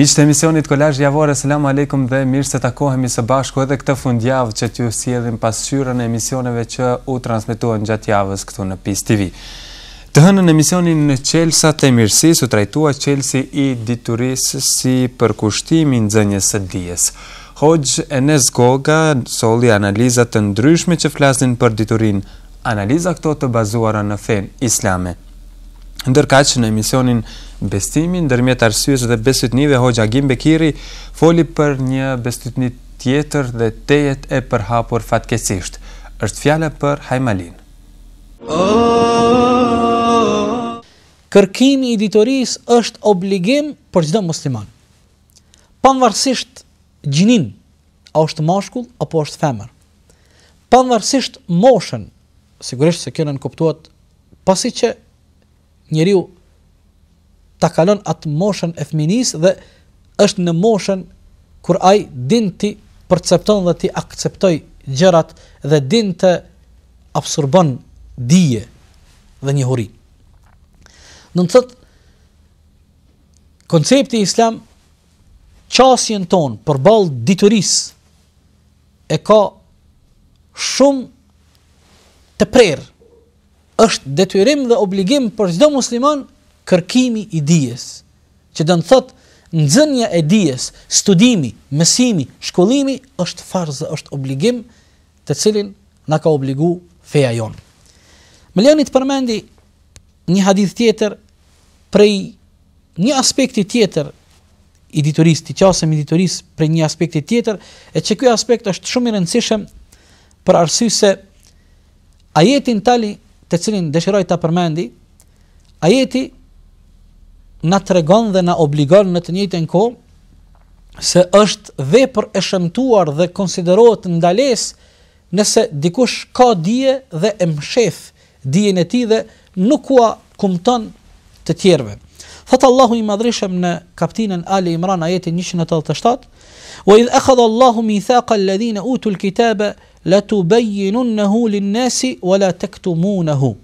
Mishë të emisionit Kolaj Javore, selamu alekum dhe mirë se takohemi së bashku edhe këtë fundjavë që të ju sjedhin pasyra e emisioneve që u transmituan gjatë javës këtu në PIS TV. Të hënë në emisionin në qelsa të mirësi, su trajtua qelsi i diturisë si përkushtimi në zënjës së dijes. Hoxh Enes Goga soli analizat të ndryshme që flasin për diturin, analiza këto të bazuara në fen islame. Ndërka që në emisionin bestimin, dërmjet arsyes dhe besytnive, Hoxha Gimbekiri Bekiri foli për një besytnit tjetër dhe tejet e përhapur fatkesisht. është fjale për hajmalin. Kërkimi i ditoris është obligim për gjithë musliman. Panvarsisht gjinin, a është mashkull, apo është femër. Panvarsisht moshen, sigurisht se kjo në pasi që njeriu ta kalon atë moshen e thminis dhe është në moshen kur ai din ti percepton dhe ti akceptoj gjërat dhe din të absorbon dije dhe një huri. Në të thëtë, koncepti islam, qasjen tonë për balë dituris, e ka shumë të prerë, është detyrim dhe obligim për zdo musliman kërkimi i dijes, që dënë thëtë, thot, zënja e dijes, studimi, mësimi, shkollimi, është farzë, është obligim të cilin në ka obligu feja jonë. Më lejoni të përmendi një hadith tjetër prej një aspekti tjetër i diturisë, të qasëm i diturisë prej një aspekti tjetër, e që kjo aspekt është shumë i rëndësishëm për arsy se ajetin tali të cilin dëshiroj të përmendi, ajeti në të regon dhe në obligon në të njëtën ko, se është dhe për e shëmtuar dhe konsiderot në dales nëse dikush ka dje dhe e mshefë dijen e tij dhe nuk ua kupton të tjerëve. Fath Allahu i madhreshëm në kapitullin Ali Imran ajetin 187. Wa idh akhadha Allahu mithaqa alladhina utul kitaba la tubayyinunhu lin-nasi wala la taktumunhu.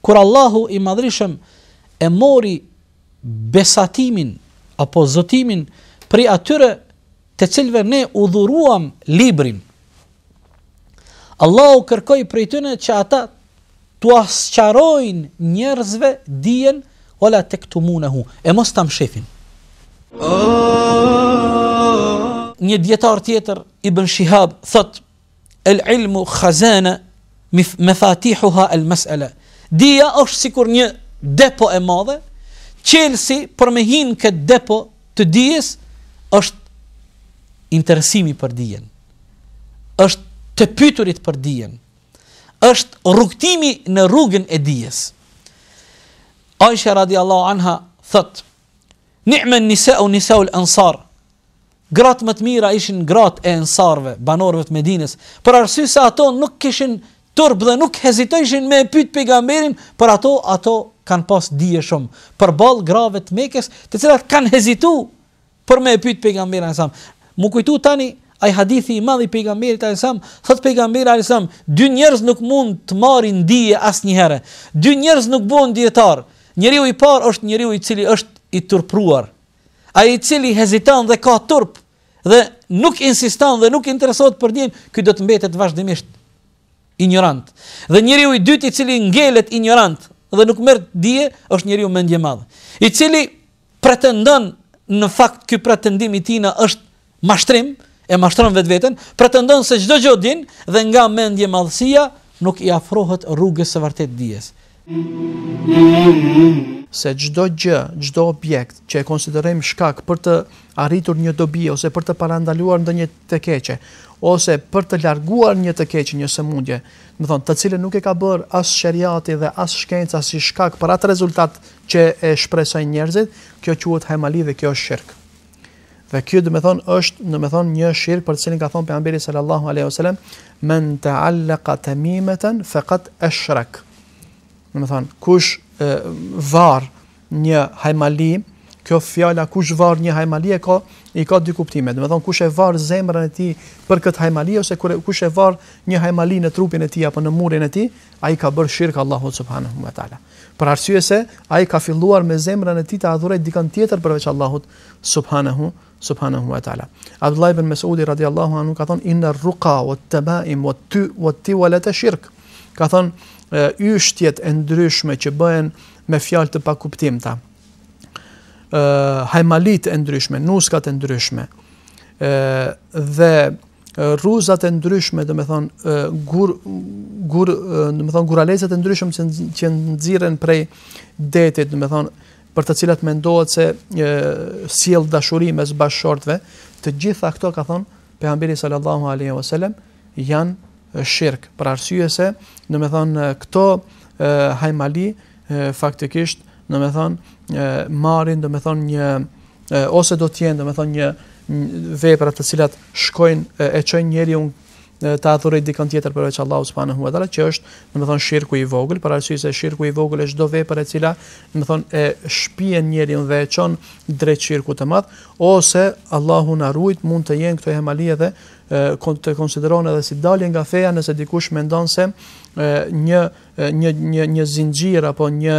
Kur Allahu i madhrishem e mori besatimin apo zotimin pri atyre të cilve ne udhuruam librin. Allahu kërkoj për tyre tëne që ata tu asë njerëzve dijen, ola të këtu e mos tam shefin. Një djetar tjetër, Ibn Shihab, thot, el ilmu khazene me al mas'ala el mesele, dija është sikur një depo e madhe, qelsi për me hinë këtë depo të dijes, është interesimi për dijen, është të pyturit për dijen, është rrugtimi në rrugën e dijes. Aisha radiallahu anha thët, njëmën njëse o njëse o lë ansar, gratë më të mira ishin gratë e ansarve, banorëve të medines, për arsy se ato nuk kishin tërbë dhe nuk hezitojshin me pytë për gamberin, për ato ato kanë pas dije shumë, për balë grave të mekes, të cilat kanë hezitu për me pytë për gamberin e samë. Më kujtu tani, ai hadithi i madh i pejgamberit alayhis thot pejgamberi alayhis dy njerëz nuk mund të marrin dije asnjëherë dy njerëz nuk bën dietar njeriu i parë është njeriu i cili është i turpruar ai i cili heziton dhe ka turp dhe nuk insiston dhe nuk interesohet për dijen ky do të mbetet vazhdimisht ignorant dhe njeriu i dytë i cili ngelet ignorant dhe nuk merr dije është njeriu mendje madh i cili pretendon në fakt ky pretendim i tij na është mashtrim, e mashtron vetë vetën, pretendon se çdo gjë din dhe nga mendje madhësia nuk i afrohet rrugës së vërtetë dijes. Se çdo gjë, çdo objekt që e konsiderojmë shkak për të arritur një dobi ose për të parandaluar ndonjë të keqe, ose për të larguar një të keqe, një sëmundje, do të thonë, të cilën nuk e ka bërë as sheria dhe as shkenca si shkak për atë rezultat që e shpresojnë njerëzit, kjo quhet hemali dhe kjo është Dhe kjo dhe me thonë është në me thonë një shirkë për të cilin ka thonë për sallallahu alaihi wa men taallaqa allëka faqad ashrak. fekat e shrek. Në me thonë, kush e, var një hajmali, kjo fjala kush var një hajmali e ka, i ka dy kuptime. Do me thonë, kush e var zemrën e ti për këtë hajmali, ose kush e var një hajmali në trupin e ti, apo në murin e ti, a i ka bërë shirkë Allahu subhanahu wa ta'ala. Për arsye se, a i ka filluar me zemrën e tij të adhurejt dikën tjetër përveç Allahut subhanahu wa ta'ala subhanahu wa ta'ala. Abdullah ibn Mas'udi radiyallahu anhu ka thon inna ruqa wa tabaim wa tu wa ti wala ta shirk. Ka thon yshtjet e ndryshme që bëhen me fjalë të pakuptimta. ë hajmalit e ndryshme, nuskat e ndryshme. ë dhe rruzat e ndryshme, do të thon gur gur do të thon guralecat e ndryshme që që nxirren prej detit, do të thon për të cilat mendohet se e, siel dashuri mes bashkëshortve, të gjitha këto ka thonë pejgamberi sallallahu alaihi wasallam janë shirk për arsye se, do të thonë këto hajmali faktikisht, do të thonë marrin, do të thonë një ose do të jenë, do të thonë një, një vepra të cilat shkojnë e, e çojnë njeriu ta thurit dikën tjetër përveç Allahut subhanahu wa taala që është do të thonë shirku i vogël, para se është shirku i vogël është çdo vepër e cila do të thonë e shpien njerin dhe e çon drejt shirkut të madh, ose Allahu na ruaj, mund të jenë këto hemali edhe të konsideron edhe si dalje nga feja nëse dikush mendon se një një një një zinxhir apo një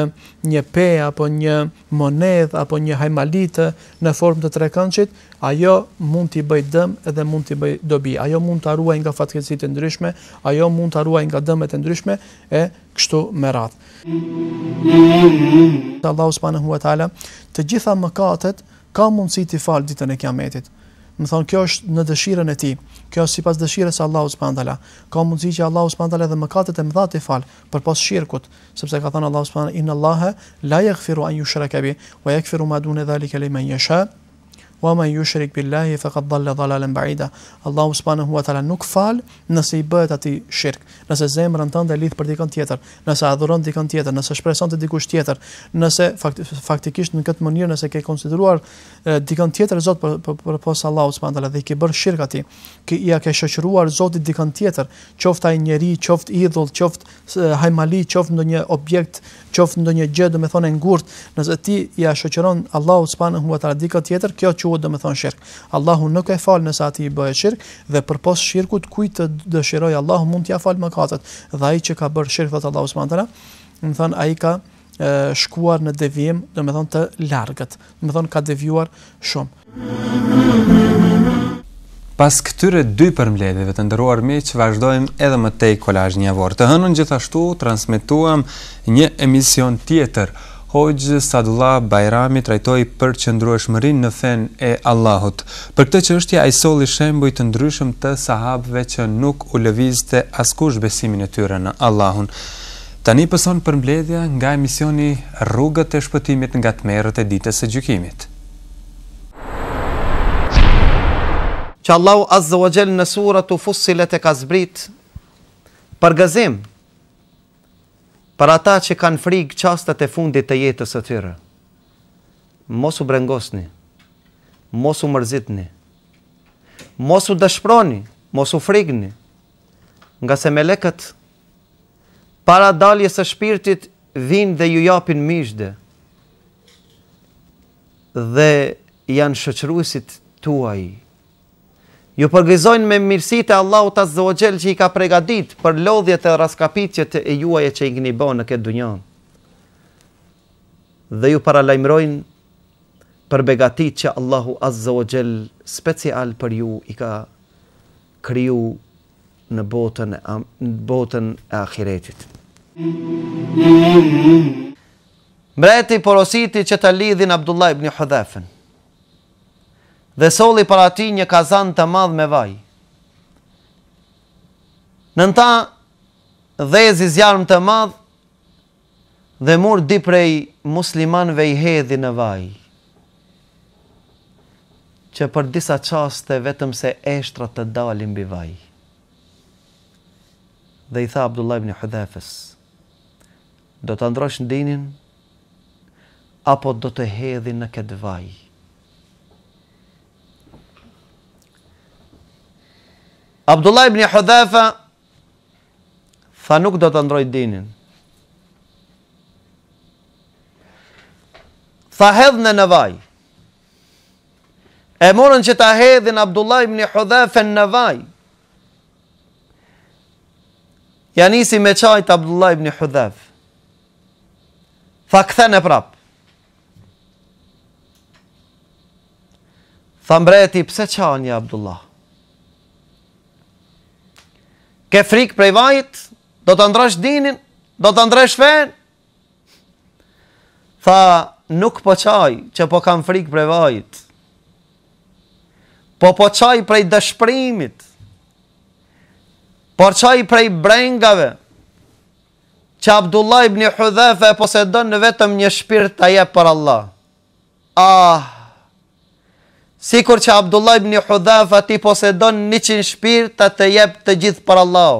një pe apo një monedh apo një hajmalitë në formë të trekëndshit, ajo mund t'i bëj dëm edhe mund t'i bëj dobi. Ajo mund ta ruaj nga fatkeqësitë ndryshme, ajo mund ta ruaj nga dëmet e ndryshme e kështu me radhë. Allahu subhanahu wa taala, të gjitha mëkatet ka mundësi t'i fal ditën e Kiametit. Më thonë, kjo është në dëshiren e ti. Kjo është si pas dëshire se Allahus pëndala. Ka mundësi që Allahus pëndala dhe më katët e më dhatë i falë, për posë shirkut, sepse ka thonë Allahus pëndala, inë Allahe, la jekëfiru anju shrekabi, wa jekëfiru madune dhali kelimen jeshe, wa man yushrik billahi faqad dhalla dhalalan ba'ida. Allahu subhanahu wa ta'ala nuk fal nëse i bëhet atij shirk, nëse zemra tënde lidh për dikon tjetër, nëse adhuron dikon tjetër, nëse shpreson te dikush tjetër, nëse fakt, faktikisht në këtë mënyrë nëse ke konsideruar dikon tjetër zot për për, për posa Allahu subhanahu wa ta'ala dhe i ke bërë shirk atij, që ia ke shoqëruar zotit dikon tjetër, qoftë ai njeri, qoftë idhull, qoftë hajmali, qoftë ndonjë objekt, qoftë ndonjë gjë, domethënë ngurt, nëse ti ia shoqëron Allahu subhanahu wa ta'ala dikon tjetër, kjo që quhet domethën shirk, Allahu nuk e fal nëse ati bëhet shirq dhe përpos shirkut kujt të dëshiroj Allahu mund t'ia fal mëkatet. Dhe ai që ka bërë shirk vet Allahu subhanahu teala, domethën ai ka e, shkuar në devijim domethën të largët. Domethën ka devijuar shumë. Pas këtyre dy përmbledhjeve të ndëruar me që vazhdojmë edhe më tej kolaj një avor. Të hënën gjithashtu transmituam një emision tjetër Hoxhë Sadullah Bajrami trajtoi për qëndrueshmërinë në fen e Allahut. Për këtë çështje ai solli shembuj të ndryshëm të sahabëve që nuk u lëvizte askush besimin e tyre në Allahun. Tani pëson për mbledhja nga emisioni rrugët e shpëtimit nga të merët e ditës e gjykimit. Që Allahu azzawajel në surat u ka e kazbrit, gazim për ata që kanë frikë qastat e fundit të jetës së tyre. Mos u brengosni, mos u mërzitni, mos u dëshproni, mos u frikni, nga se me leket, para daljes e shpirtit vinë dhe ju japin mishde, dhe janë shëqruisit tuaj, ju përgëzojnë me mirësit e Allahu të zë që i ka pregadit për lodhjet e raskapitjet e juaj e që i gni bo në këtë dunjon. Dhe ju paralajmërojnë për begatit që Allahu azze special për ju i ka kryu në botën, në botën e akiretit. Mbreti porositi që të lidhin Abdullah ibn Hudhafen dhe soli para ati një kazan të madh me vaj. Nën ta dhezi zjarëm të madh dhe mur di prej muslimanve i hedhi në vaj. Që për disa qaste vetëm se eshtra të dalin bi vaj. Dhe i tha Abdullah ibn Hudhefës, do të ndrosh në dinin, apo do të hedhi në këtë vajë. Abdullah ibn Hudhafa tha nuk do të ndroj dinin. Tha hedh në në vaj. E morën që ta hedhin Abdullah ibn Hudhafa në në vaj. nisi me qajt Abdullah ibn Hudhaf. Tha këthe në prap. Tha mbreti pse qanja Abdullah? ke frikë prej vajit, do të ndrash dinin, do të ndrash fen, tha, nuk po qaj, që po kam frikë prej vajit, po po qaj prej dëshprimit, Por qaj prej brengave, që Abdullah ibn i Hudhefe, po se në vetëm një shpirë të je për Allah, ah, Sikur që Abdullah ibn Hudhafa ti posedon një qinë shpirë të të jep të gjithë për Allah.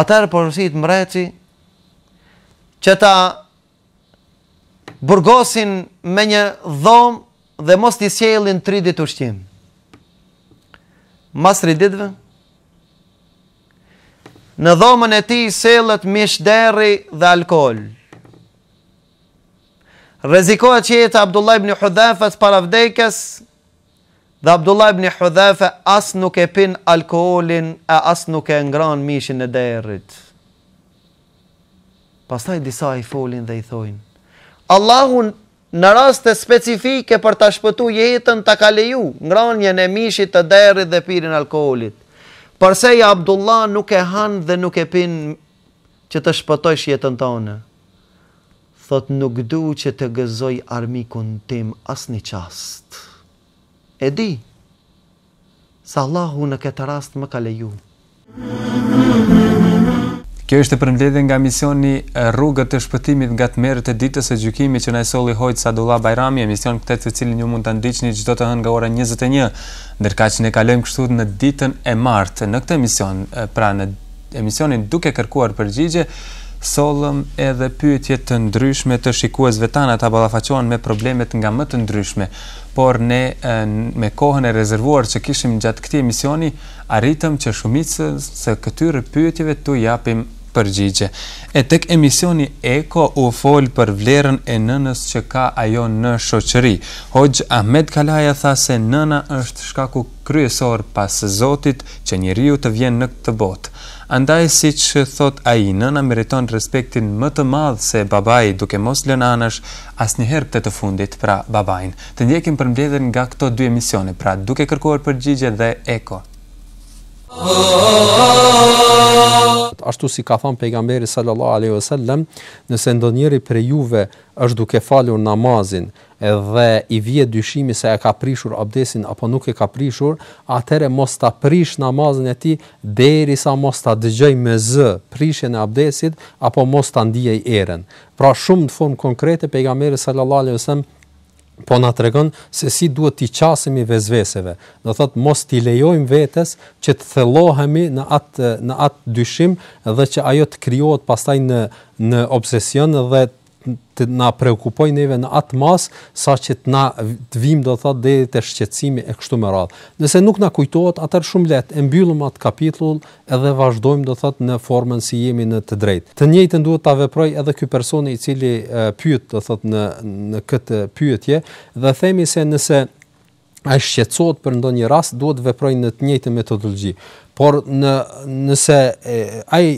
Atërë përësit po mreci që ta burgosin me një dhomë dhe mos të sjelin të rridit ushtim. Mas rrititve në dhomën e ti selët mishderi dhe alkoholë rrezikohet që jeta Abdullah ibn Hudhafas para vdekjes dhe Abdullah ibn Hudhafa as nuk e pin alkoolin e as nuk e ngran mishin e derrit. Pastaj disa i folin dhe i thojnë: "Allahu në raste specifike për ta shpëtuar jetën ta ka leju ngranjen e mishit të derrit dhe pirjen e alkoolit. Përse i Abdullah nuk e han dhe nuk e pin që të shpëtojsh jetën tonë?" thot nuk du që të gëzoj armikun tim asni qast. E di, sa Allahu në këtë rast më ka leju. Kjo është e përmledhe nga misioni rrugët të shpëtimit nga të merët e ditës e gjukimi që në e soli hojtë Sadullah Bajrami, emision këtë të cilin ju mund të ndyqni gjithdo të hënë nga ora 21, ndërka që ne kalojmë kështu në ditën e martë. Në këtë emision, pra në emisionin duke kërkuar përgjigje, sollëm edhe pyetje të ndryshme të shikuesve tanë ata ballafaqohen me probleme nga më të ndryshme, por ne me kohën e rezervuar që kishim gjatë këtij emisioni arritëm që shumicës së këtyre pyetjeve tu japim përgjigje. E tek emisioni Eko u fol për vlerën e nënës që ka ajo në shoqëri. Hoxh Ahmed Kalaja tha se nëna është shkaku kryesor pas Zotit që njeriu të vjen në këtë botë. Andaj si që thot a i nëna meriton respektin më të madhë se babaj duke mos lënë anësh asnjëherë te të fundit pra babajnë. Të ndjekim për mbledhen nga këto dy emisione, pra duke kërkuar për gjigje dhe eko. Ashtu si ka thënë pejgamberi sallallahu aleyhi wasallam, sellem, nëse ndonjëri për juve është duke falur namazin, edhe i vje dyshimi se e ka prishur abdesin apo nuk e ka prishur, atëre mos ta prish namazin e tij derisa mos ta dëgjoj me z prishjen e abdesit apo mos ta ndiej erën. Pra shumë në formë konkrete pejgamberi sallallahu alaihi wasallam po na tregon se si duhet t'i qasemi vezveseve. Do thot mos t'i lejojm vetes që të thellohemi në atë në atë dyshim dhe që ajo të krijohet pastaj në në obsesion dhe të na preokupoj neve në atë mas që të na të vim do të thotë deri te shqetësimi e kështu me radhë. Nëse nuk na kujtohet atë shumë lehtë e mbyllum atë kapitull edhe vazhdojmë do të thotë në formën si jemi në të drejtë. Të njëjtën duhet ta veproj edhe ky person i cili pyet do të thotë në në këtë pyetje dhe themi se nëse ai shqetësohet për ndonjë rast duhet të veprojë në të njëjtën metodologji por në nëse ai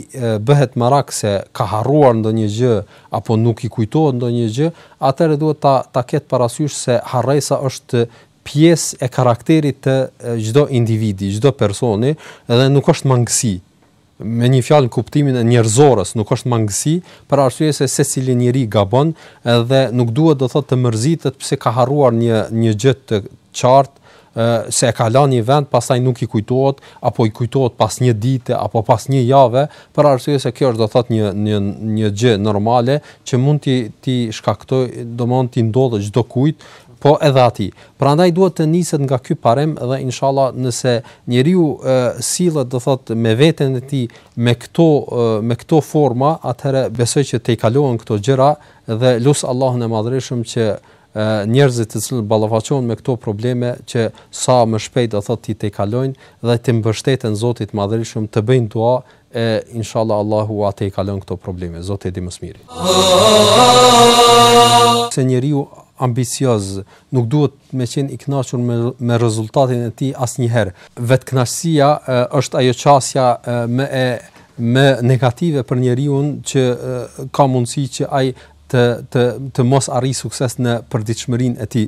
bëhet marak se ka harruar ndonjë gjë apo nuk i kujtohet ndonjë gjë, atëherë duhet ta ta ketë parasysh se harresa është pjesë e karakterit të çdo individi, çdo personi dhe nuk është mangësi. Me një fjalë kuptimin e njerëzorës, nuk është mangësi, për arsye se secili njeri gabon edhe nuk duhet do thotë të mërzitet pse ka harruar një një gjë të qartë se e ka lënë një vend, pastaj nuk i kujtohet apo i kujtohet pas një dite apo pas një jave, për arsye se kjo është do thot një një një gjë normale që mund ti ti shkaktoj, do mund ti ndodhë çdo kujt po edhe aty. Prandaj duhet të niset nga ky parem dhe inshallah nëse njeriu sillet do thot me veten e tij me këto e, me këto forma, atëherë besoj që te i kalojnë këto gjëra dhe lut Allahun e madhreshëm që njerëzit të cilët ballafaqohen me këto probleme që sa më shpejt do thotë ti të kalojnë dhe të mbështeten Zotit Madhërisht të bëjnë dua e inshallah Allahu atë i kalon këto probleme Zoti di më së miri. Se njeriu ambicioz nuk duhet me qenë i kënaqur me, me rezultatin e tij asnjëherë. Vet kënaqësia është ajo çësia më e negative për njeriu që e, ka mundësi që ai të të të mos arri sukses në përditshmërinë e tij.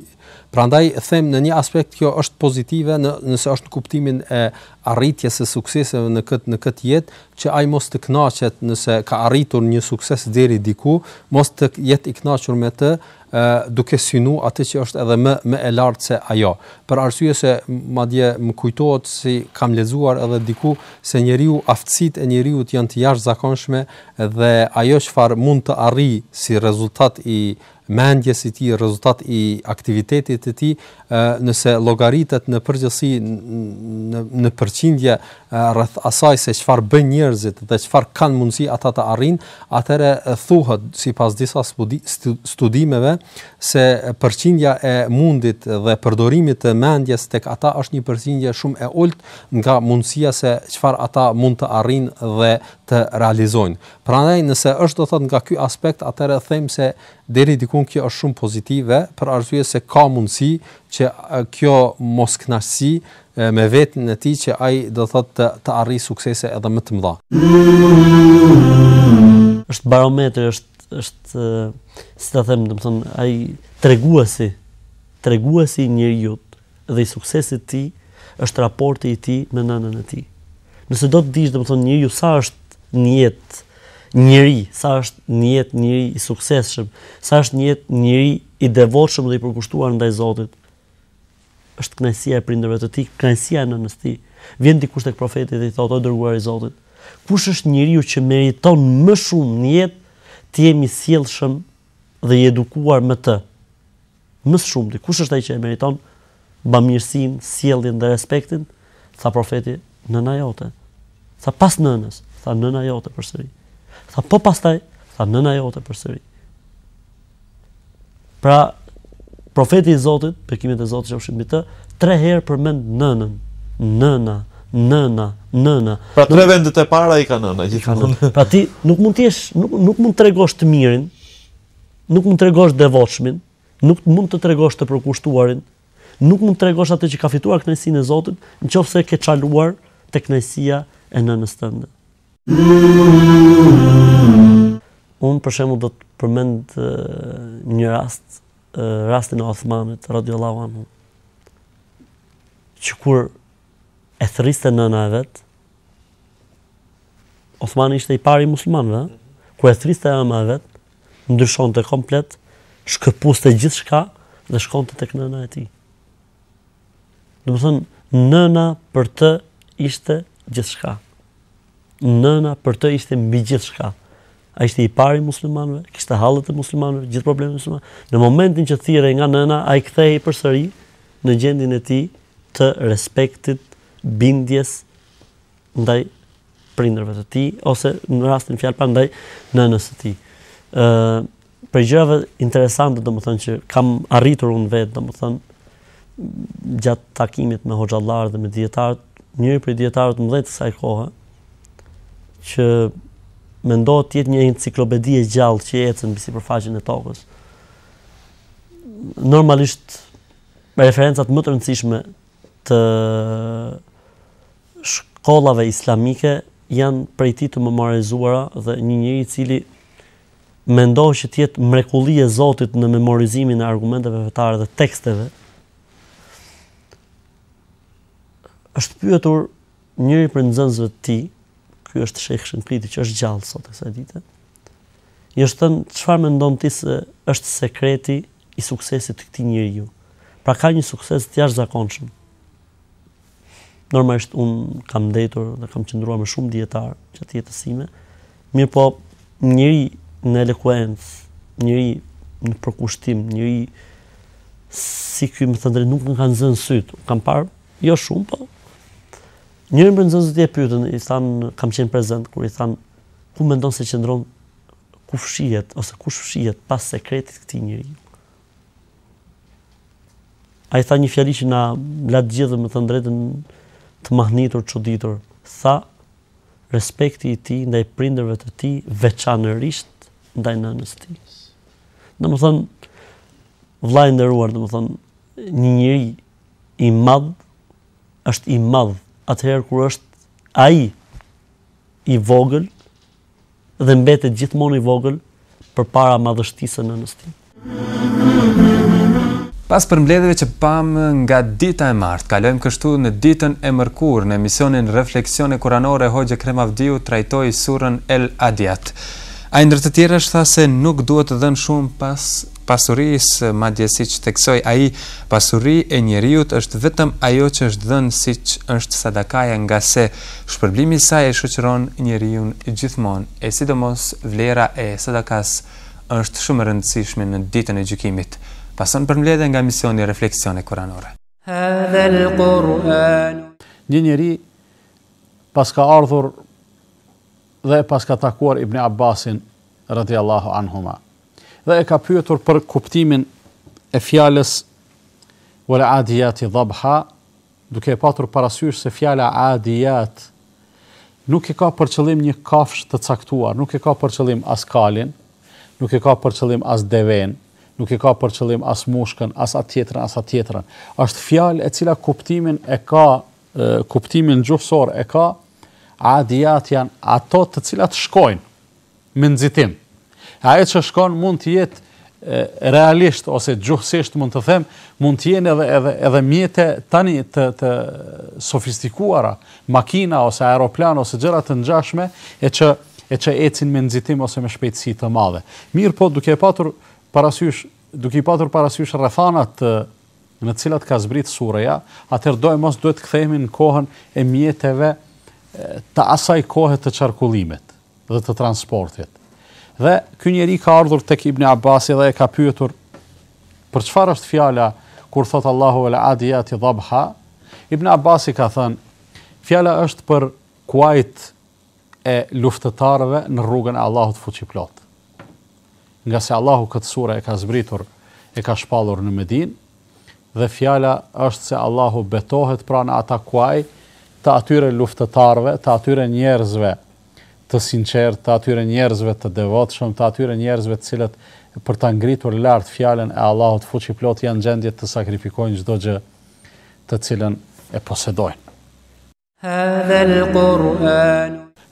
Prandaj them në një aspekt kjo është pozitive në nëse është në kuptimin e arritjes së sukseseve në këtë në këtë jetë që ai mos të kënaqet nëse ka arritur një sukses deri diku, mos të jetë i kënaqur me të, duke synu atë që është edhe më më e lartë se ajo. Për arsye se madje më kujtohet si kam lexuar edhe diku se njeriu aftësitë e njeriu janë të jashtëzakonshme dhe ajo çfarë mund të arrij si rezultat i mendjes i ti, rezultat i aktivitetit të tij, nëse llogaritet në përgjësi, në në përqindje rreth asaj se çfarë bë njerëzit dhe çfarë kanë mundësi ata të arrijnë, thuhët thuhet sipas disa studimeve se përqindja e mundit dhe përdorimit të mendjes tek ata është një përqindje shumë e ulët nga mundësia se çfarë ata mund të arrijnë dhe të realizojnë. Prandaj nëse është do të nga ky aspekt atëherë them se deri diku kjo është shumë pozitive për arsye se ka mundësi që kjo mosknaçi me vetën e ti që ai do të të arrijë suksese edhe më të mëdha. Është barometri është është si ta them, domethënë ai treguesi, treguesi i njeriu dhe i suksesit të tij është raporti i tij me nënën e tij. Nëse do të dish domethënë njeriu sa është në jetë njëri, sa është një jetë njëri i suksesshëm, sa është një jetë njëri i devotshëm dhe i përkushtuar ndaj Zotit, është kënaësia e prindërve të tij, kënaësia e nënës tij. Vjen dikush tek profeti dhe i thotë dërguar i Zotit Kush është njeriu që meriton më shumë jetë të jemi sjellshëm dhe i edukuar me të. Më së shumti, kush është ai që e meriton bamirësinë, sjelljen dhe respektin? Tha profeti nëna jote. Tha pas nënës, tha nëna jote përsëri. Tha po pastaj, tha nëna jote përsëri. Pra profeti i Zotit, bekimet e Zotit që ushim mbi të, tre herë përmend nënën, nëna, nëna, nëna. Pra tre nuk... vendet e para i ka nëna gjithmonë. Pra ti nuk mund të jesh, nuk nuk mund të tregosh të mirin, nuk mund të tregosh devotshmin, nuk mund të tregosh të përkushtuarin, nuk mund të tregosh atë që ka fituar kënaqësinë e Zotit, nëse ke çaluar tek kënaqësia e nënës tënde. Unë për shembull do të përmend një rast, rastin e Osmanit radiuallahu anhu. Që kur e thriste nëna e vetë, Osmani ishte i pari muslimanve, ku e thriste e nëna e vetë, ndryshon të komplet, shkëpust e gjithë shka, dhe shkon të tek nëna e ti. Dhe më thënë, nëna për të ishte gjithë shka. Nëna për të ishte mbi gjithë shka. A ishte i pari muslimanve, kishte halët e muslimanve, gjithë probleme muslimanve. Në momentin që thire nga nëna, a i kthej i përsëri në gjendin e ti të respektit bindjes ndaj prindërve të tij ose në rastin fjalë pandaj nënës të tij. ë për gjërave interesante domethënë që kam arritur unë vetë domethënë gjatë takimit me hoxhallar dhe me dietarët, njëri prej dietarëve të mëdhtë të saj kohe që mendohet të jetë një enciklopedi e gjallë që ecën mbi sipërfaqen e tokës. Normalisht referencat më të rëndësishme të shkollave islamike janë prej ti të memorizuara dhe një njëri cili me ndohë që tjetë mrekulli e Zotit në memorizimin e argumenteve vetare dhe teksteve, është pyetur njëri për nëzënzëve ti, kjo është Shekhe Shënkriti që është gjallë sot e sa dite, i është thënë qëfar me ndonë ti se është sekreti i suksesit të këti njëri ju. Pra ka një sukses të jashtë zakonë normalisht un kam ndetur dhe kam qendruar më shumë dietar gjatë jetës sime. Mirë po, njëri në elokuencë, njëri në përkushtim, njëri si ky më thënë nuk më kanë zënë syt. Kam parë jo shumë po. Njëri më nxënë zotë e pyetën, i tham kam qenë prezant kur i tham ku mendon se qendron ku fshihet ose ku fshihet pas sekretit këtij njeriu. Ai tha një fjali që na la të gjithë, më thënë drejtën, të mahnitur çuditur tha respekti i tij ndaj prindërve të tij veçanërisht ndaj nënës së tij. Domethën vllai i nderuar, thënë, një njeri i madh është i madh atëherë kur është ai i vogël dhe mbetet gjithmonë i vogël përpara madhështisë në nënës së tij. Mm -hmm. Pas përmbledhjeve që pam nga dita e martë, kalojmë kështu në ditën e mërkur në emisionin Refleksione Kuranore Hoxha Kremavdiu trajtoi surën El Adiyat. Ai ndër të tjerë tha se nuk duhet të dhën shumë pas pasurisë, madje siç theksoi ai, pasuri e njeriu është vetëm ajo që është dhën siç është sadakaja nga se shpërblimi i saj e shoqëron njeriu gjithmonë, e sidomos vlera e sadakas është shumë e rëndësishme në ditën e gjykimit pasën për mbledhe nga misioni refleksione kuranore. Një njëri pas ka ardhur dhe pas ka takuar Ibn Abbasin radhiyallahu anhuma dhe e ka pyetur për kuptimin e fjales vële adijati dhabha duke e patur parasysh se fjala adijat nuk e ka për qëllim një kafsh të caktuar, nuk e ka për qëllim as kalin, nuk e ka për qëllim as deven, nuk e ka për qëllim as mushkën, as atë as atë tjetërën. Ashtë fjalë e cila kuptimin e ka, kuptimin gjuhësor e ka, a dijat janë ato të cilat shkojnë me nëzitim. A e që shkon mund të jetë realisht, ose gjuhësisht mund të them, mund të jenë edhe, edhe, edhe tani të, të sofistikuara, makina, ose aeroplan, ose gjërat të nxashme, e që e që ecin me nxitim ose me shpejtësi të madhe. Mirë po duke e patur parasysh duke i patur parasysh rrethanat në të cilat ka zbrit surreja, atëherë do të mos duhet të kthehemi në kohën e mjeteve të asaj kohe të çarkullimit dhe të transportit. Dhe ky njeri ka ardhur tek Ibn Abbasi dhe e ka pyetur për çfarë është fjala kur thot Allahu wal adiyati dhabha. Ibn Abbasi ka thënë fjala është për kuajt e luftëtarëve në rrugën e Allahut fuqiplot nga se Allahu këtë sura e ka zbritur, e ka shpalur në Medin, dhe fjala është se Allahu betohet pra në ata kuaj të atyre luftetarve, të atyre njerëzve të sinqerë, të atyre njerëzve të devotëshëm, të atyre njerëzve të cilët për të ngritur lartë fjallën e të fuqi plotë janë gjendje të sakrifikojnë gjdo gjë të cilën e posedojnë.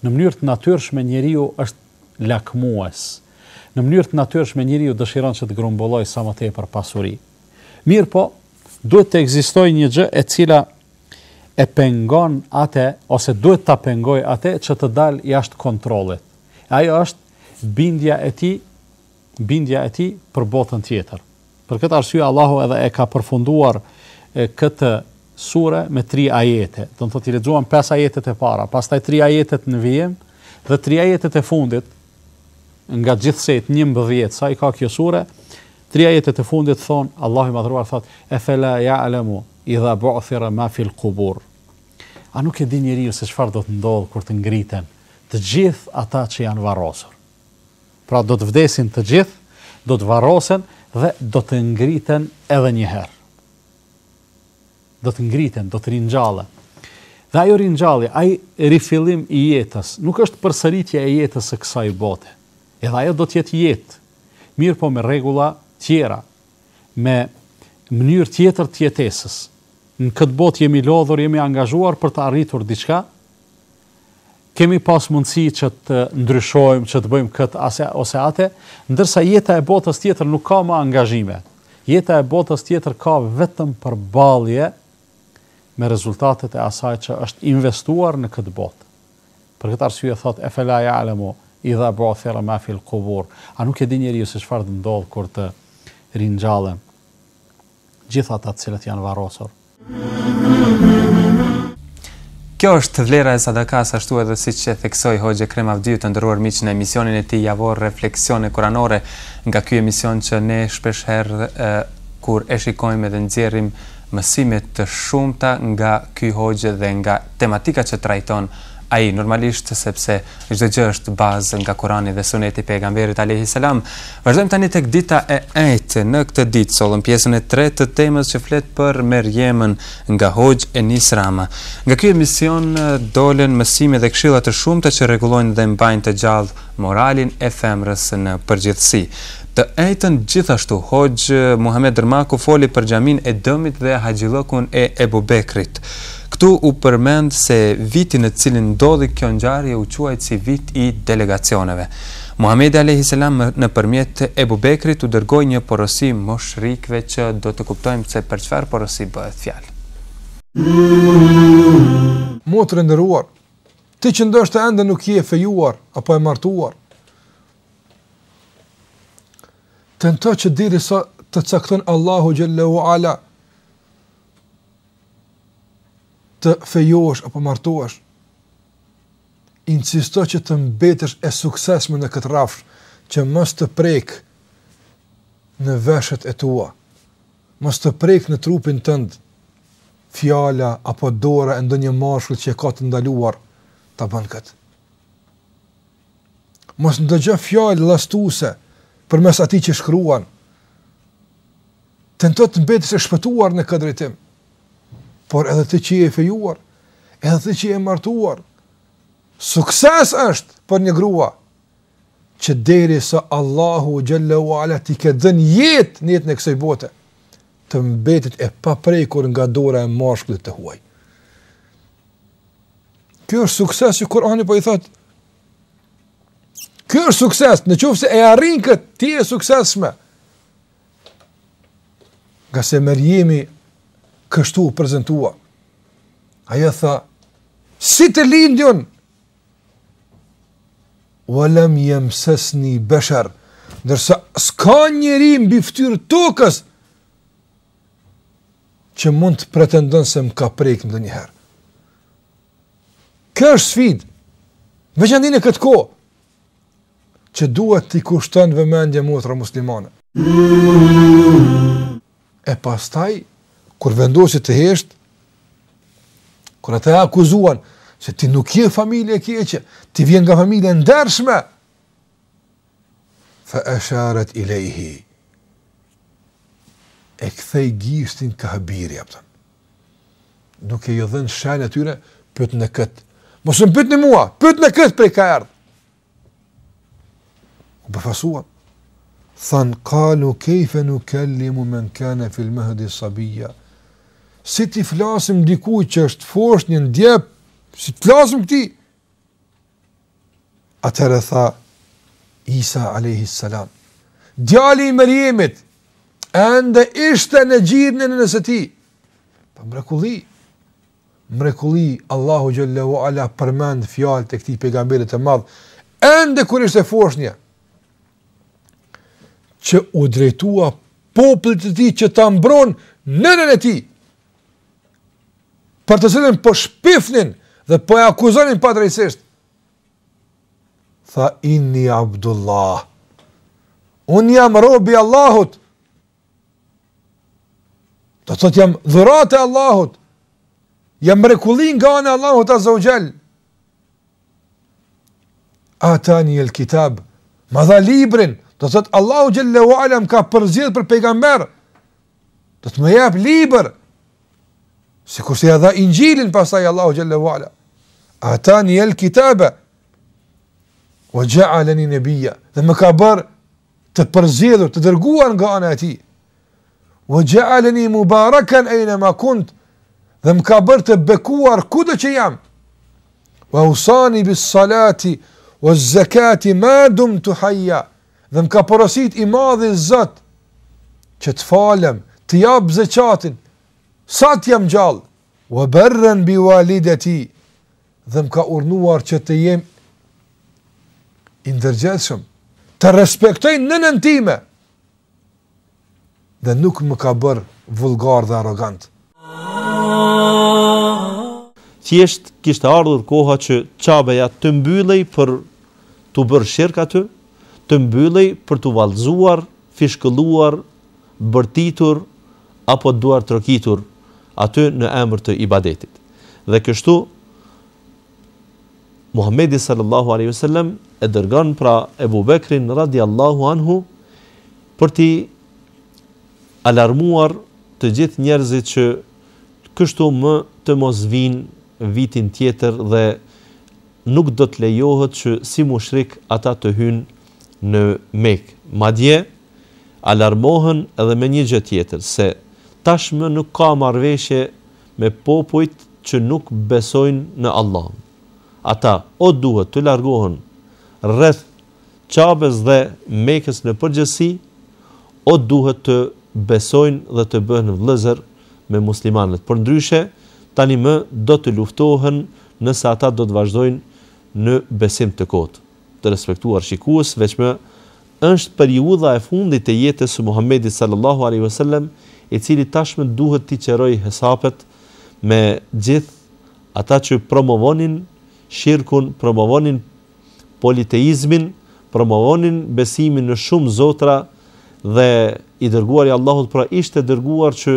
Në mënyrë të natyrshme njeriu është lakmues, në mënyrë të natyrshme njeriu dëshiron që të grumbullojë sa më tepër pasuri. Mirë po, duhet të ekzistojë një gjë e cila e pengon atë ose duhet ta pengoj atë që të dal jashtë kontrollit. Ajo është bindja e tij, bindja e tij për botën tjetër. Për këtë arsye Allahu edhe e ka përfunduar e, këtë sure me 3 ajete. Do të thotë i lexuam 5 ajetet e para, pastaj 3 ajetet në vijim dhe 3 ajetet e fundit nga gjithsejt një mbëdhjet, sa i ka kjo sure, tri ajetet e fundit thonë, Allah i madhruar thotë, e fela ja alemu, i dha bo ma fil kubur. A nuk e di njëri ju se qëfar do të ndodhë kur të ngriten të gjithë ata që janë varosur. Pra do të vdesin të gjithë, do të varosen dhe do të ngriten edhe njëherë. Do të ngriten, do të rinjallë. Dhe ajo rinjallë, ajo rifilim i jetës, nuk është përsëritja e jetës e kësaj botët edhe ajo do të jetë jetë. Mirë po me regula tjera, me mënyrë tjetër jetesës. Në këtë bot jemi lodhur, jemi angazhuar për të arritur diçka, kemi pas mundësi që të ndryshojmë, që të bëjmë këtë ase, ose ate, ndërsa jeta e botës tjetër nuk ka më angazhime. Jeta e botës tjetër ka vetëm për balje me rezultatet e asaj që është investuar në këtë botë. Për këtë arsye thot e felaja alemo, i dha thera ma fil kubur. A nuk e di njeri ju se shfar të ndodhë kur të rinjallëm gjitha ta cilët janë varosor. Kjo është vlera e sadakas ashtu edhe si që theksoj Hoxhe Krem Avdiju të ndërruar miqë në emisionin e ti javor refleksione kuranore nga kjo emision që ne shpesh shpesherë kur e shikojmë edhe nëzjerim mësimit të shumëta nga kjo Hoxhe dhe nga tematika që trajtonë ai normalisht sepse çdo gjë është bazë nga Kurani dhe Suneti i pejgamberit alayhis salam. Vazdojmë tani tek dita e ejtë në këtë ditë solën pjesën e tretë të temës që flet për Meryemën nga Hoxh Enis Rama. Nga ky emision dolën mësime dhe këshilla të shumta që rregullojnë dhe mbajnë të gjallë moralin e femrës në përgjithësi. Të ejtën gjithashtu, Hoxh Muhammed Dërmaku foli për gjamin e dëmit dhe haqilëkun e Ebu Bekrit. Këtu u përmend se viti në cilin ndodhi kjo ngjarje u quajt si vit i delegacioneve. Muhamedi alayhi salam nëpërmjet Ebu Bekrit u dërgoi një porosi moshrikëve që do të kuptojmë se për çfarë porosi bëhet fjalë. Mu të rëndëruar, ti që ndoshtë e nuk je fejuar, apo e martuar, të në që diri sa të cakton Allahu ala të fejohesh apo martohesh, insisto që të mbetesh e suksesme në këtë rafsh, që mos të prek në veshët e tua. Mos të prek në trupin tënd fjala apo dora e ndonjë mashkull që e ka të ndaluar ta bën kët. Mos ndëgjë fjalë lastuese përmes atij që shkruan. Tentot të mbetesh e shpëtuar në këtë drejtim por edhe të që e fejuar, edhe të që e martuar. Sukses është për një grua, që deri së Allahu Gjallahu Ala ti ke dhen jetë një jetë në kësoj bote, të mbetit e paprej kur nga dora e mashkullit të huaj. Kjo është sukses që Korani për po i thotë, Kjo është sukses, në qofë se e arrinë këtë, ti e sukses shme. Gëse mërë kështu u prezentua. Aja tha, si të lindjon, walem jem sesni besher, nërsa s'ka njëri mbi ftyrë tukës, që mund të pretendon se më ka prejkë dhe njëherë. Kështë sfit, veçandine këtë ko, që duhet t'i kushtën vëmendje motra muslimane. E pastaj, kur vendosit të hesht, kur ata akuzuan se ti nuk je familje keqe, ti vjen nga familje ndershme, fa esharet i lejhi, e këthej gjishtin ka habiri, apëtan. Duke jo dhenë shenë atyre, pëtë në këtë. mosën pëtë në mua, pëtë në këtë prej ka ardhë. U përfasua. Po Thanë, kalu kejfe nuk kellimu men kane fil mehdi sabija, si ti flasim dikuj që është fosh një ndjep, si ti flasim këti. Atërë e tha, Isa a.s. Djali i mërjemit, endë ishte në gjirë në në ti. Pa mrekulli, mrekulli, Allahu Gjallahu ala përmend fjallë të këti pegamberit e madhë, endë kër ishte fosh një, që u drejtua poplit të ti që të në nënën e ti, për të cilin po shpifnin dhe po e akuzonin pa drejtësisht. Tha inni Abdullah. unë jam robi Allahut. Do të të jam dhurate e Allahut. Jam mrekulli nga ana e Allahut Azza wa Ata një el kitab, ma dha librin, do të të Allahu Jellal wal Alam ka përzgjedhur për pejgamber. Do të më jap librin si kurse ja dha ingjilin pasaj Allahu Gjellahu Ala, ata një el kitabe, o gjaaleni nebija, dhe më ka bërë të përzidhur, të dërguan nga anë ati, o gjaaleni mu barakan e në dhe më ka bërë të bekuar kuda që jam, o usani bis salati, o zekati madum të haja, dhe më ka përësit i madhin zët, që të falem, të jabë zëqatin, sa të jam gjall, u berren bi walidati, dhe më ka urnuar që të jem indërgjeshëm, të respektoj në nëntime, dhe nuk më ka bërë vulgar dhe arogant. Thjesht kishtë ardhur koha që qabeja të mbyllej për të bërë shirkë aty, të mbyllej për të valzuar, fishkëlluar, bërtitur, apo duar të rëkitur, aty në emër të ibadetit. Dhe kështu Muhamedi sallallahu alaihi wasallam e dërgon pra Ebu Bekrin radhiyallahu anhu për të alarmuar të gjithë njerëzit që kështu më të mos vinë vitin tjetër dhe nuk do të lejohet që si mushrik ata të hynë në Mekë. Madje alarmohen edhe me një gjë tjetër se tashmë nuk ka marveshje me popujt që nuk besojnë në Allah. Ata o duhet të largohen rreth qabës dhe mekës në përgjësi, o duhet të besojnë dhe të bëhen vlëzër me muslimanët. Për ndryshe, tani më do të luftohen nësa ata do të vazhdojnë në besim të kotë. Të respektuar shikus, veç më, është periudha e fundit e jetës së Muhammedit sallallahu aleyhi wasallam, i cili tashmë duhet t'i qeroj hesapet me gjithë ata që promovonin shirkun, promovonin politeizmin, promovonin besimin në shumë zotra dhe i dërguar i Allahut pra ishte dërguar që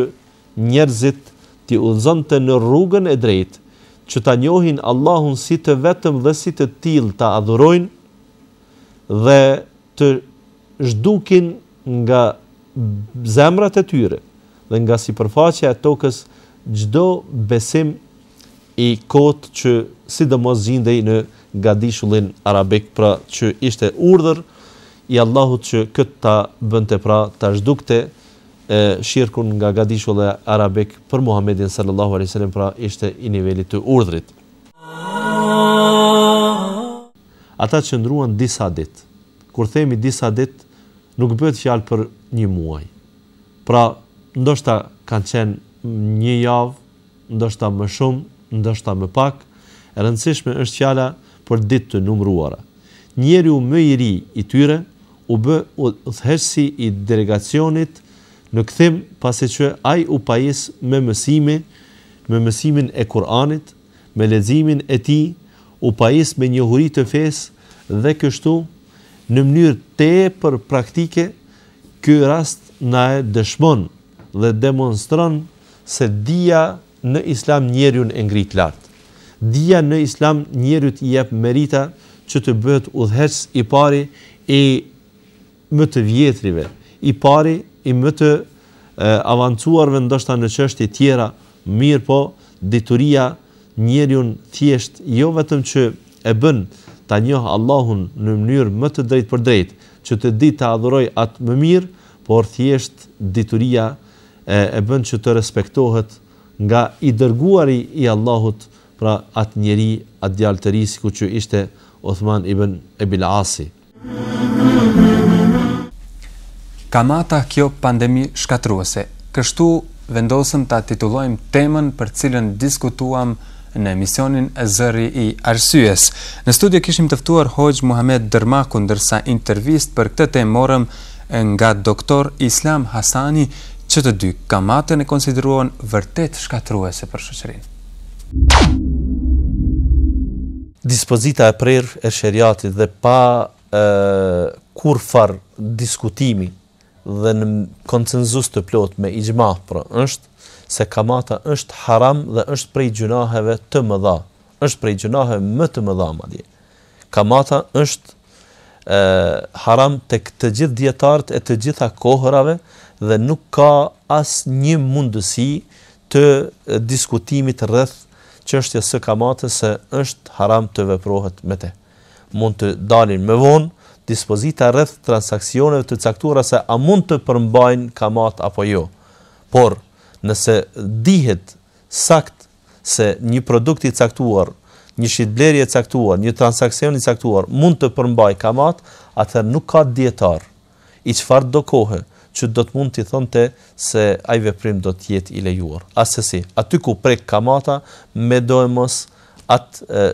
njerëzit t'i udhëzon në rrugën e drejt, që ta njohin Allahun si të vetëm dhe si të tilë ta adhurojnë dhe të zhdukin nga zemrat e tyre dhe nga si përfaqja e tokës gjdo besim i kotë që sidomos gjindej në gadishullin arabik, pra që ishte urdhër i Allahut që këtë ta bënte pra ta zhdukte e shirkun nga gadishullin arabik për Muhammedin sallallahu alaihi wasallam pra ishte i nivelit të urdhrit. Ata qëndruan disa ditë. Kur themi disa ditë, nuk bëhet fjalë për një muaj. Pra, ndoshta kanë qenë një javë, ndoshta më shumë, ndoshta më pak, e rëndësishme është fjala për ditë të numruara. Njeri u më i ri i tyre u bë u thërsi i delegacionit në këthim pasi që aj u pajis me mësimi, me mësimin e Kur'anit, me lezimin e ti, u pajis me njohurit të fes dhe kështu në mënyrë te për praktike, kërë rast në e dëshmonë dhe demonstron se dia në islam njeriu e ngrit lart. Dia në islam njeriu i jep merita që të bëhet udhëhec i pari i më të vjetrëve, i pari i më të avancuarve ndoshta në qështi tjera, mirë po deturia njeriu thjesht jo vetëm që e bën ta njohë Allahun në mënyrë më të drejt për drejt, që të di ta adhuroj atë më mirë, por thjesht deturia e, e bën që të respektohet nga i dërguari i Allahut pra atë njeri, atë djalë të ku që ishte Othman ibn Ebil Asi. Kamata kjo pandemi shkatruese, kështu vendosëm të titulojmë temën për cilën diskutuam në emisionin e zëri i arsyes. Në studio kishim tëftuar Hojj Muhammed Dërmaku ndërsa intervist për këtë temorëm nga doktor Islam Hasani, që të dy kamatën e konsideruan vërtet shkatruese për shëqërin. Dispozita e prerë e shëriatit dhe pa e, kur farë diskutimi dhe në koncenzus të plot me i gjma, pra është se kamata është haram dhe është prej gjunaheve të më dha, është prej gjunaheve më të më dha, madje. Kamata është e, haram të këtë gjithë djetartë e të gjitha kohërave dhe nuk ka as një mundësi të diskutimit rrëth që është së kamate se është haram të veprohet me te. Mund të dalin me vonë, dispozita rrëth transakcionet të caktura se a mund të përmbajnë kamat apo jo. Por, nëse dihet sakt se një produkt i caktuar, një shqitblerje caktuar, një transakcion i caktuar, mund të përmbaj kamat, atër nuk ka djetar, i qëfar do kohë, që do të mund të thonte të se ai veprim do të jetë i lejuar. si, aty ku prej kamata, me dojë mos atë e, e,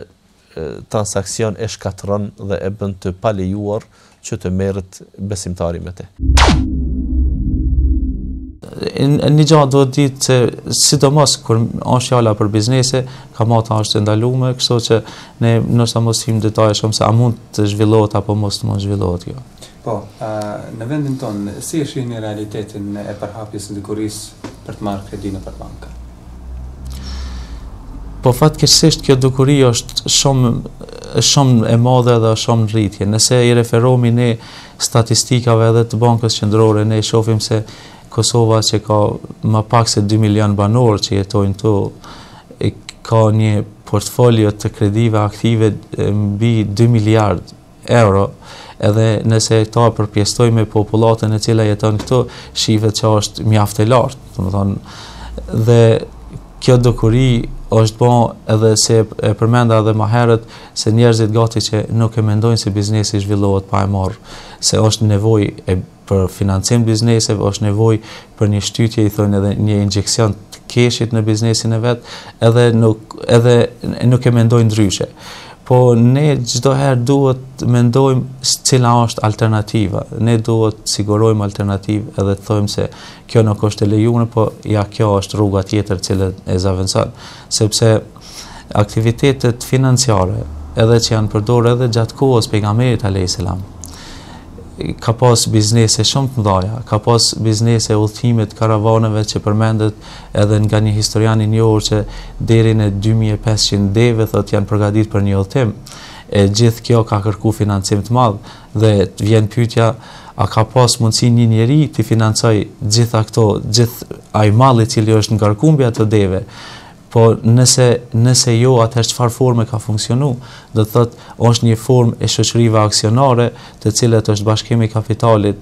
transakcion e shkatron dhe e bënd të palejuar që të merët besimtari me të. Në një gjatë do të ditë që sidomos të kër është jala për biznese, kamata është të ndalume, kështë që ne nështë të mos tim detaj shumë se a mund të zhvillot apo mos të mos zhvillot kjo. Po, a, në vendin tonë, si është një realitetin e përhapjes në dikuris për të marrë kredi në për banka? Po fatë kështë kjo dukuri është shumë shumë e madhe dhe shumë në rritje. Nëse i referomi ne statistikave dhe të bankës qëndrore, ne shofim se Kosova që ka ma pak se 2 milion banorë që jetojnë të ka një portfolio të kredive aktive mbi 2 miliard euro, edhe nëse këta përpjestoj me populatën e cila jeton këto, shivet që është mjaftë e lartë, thonë, dhe kjo dukuri është bo edhe se e përmenda ma herët, se njerëzit gati që nuk e mendojnë se biznesi zhvillohet pa e marë, se është nevoj e për financim bizneseve, është nevoj për një shtytje, i thonë edhe një injekcion të keshit në biznesin e vetë, edhe nuk, edhe nuk e mendojnë ndryshe. Po ne çdo herë duhet të mendojmë cila është alternativa. Ne duhet të sigurojmë alternativë edhe të thojmë se kjo nuk është e lejuar, po ja kjo është rruga tjetër cilë e të sepse aktivitetet financiare edhe që janë përdorë edhe gjatë kohës pejgamberit alayhis salam, ka pas biznese shumë të mëdha, ka pas biznese udhëtimit karavaneve që përmendet edhe nga një historian i njohur që deri në 2500 deve thotë janë përgatitur për një ullëtim E gjithë kjo ka kërkuar financim të madh dhe vjen pyetja a ka pas mundësi një njeri të financojë gjitha këto, gjithë ai malli i cili është në mbi të deve po nëse nëse jo atë çfarë forme ka funksionu, do të thotë është një formë e shoqërive aksionare të cilat është bashkimi i kapitalit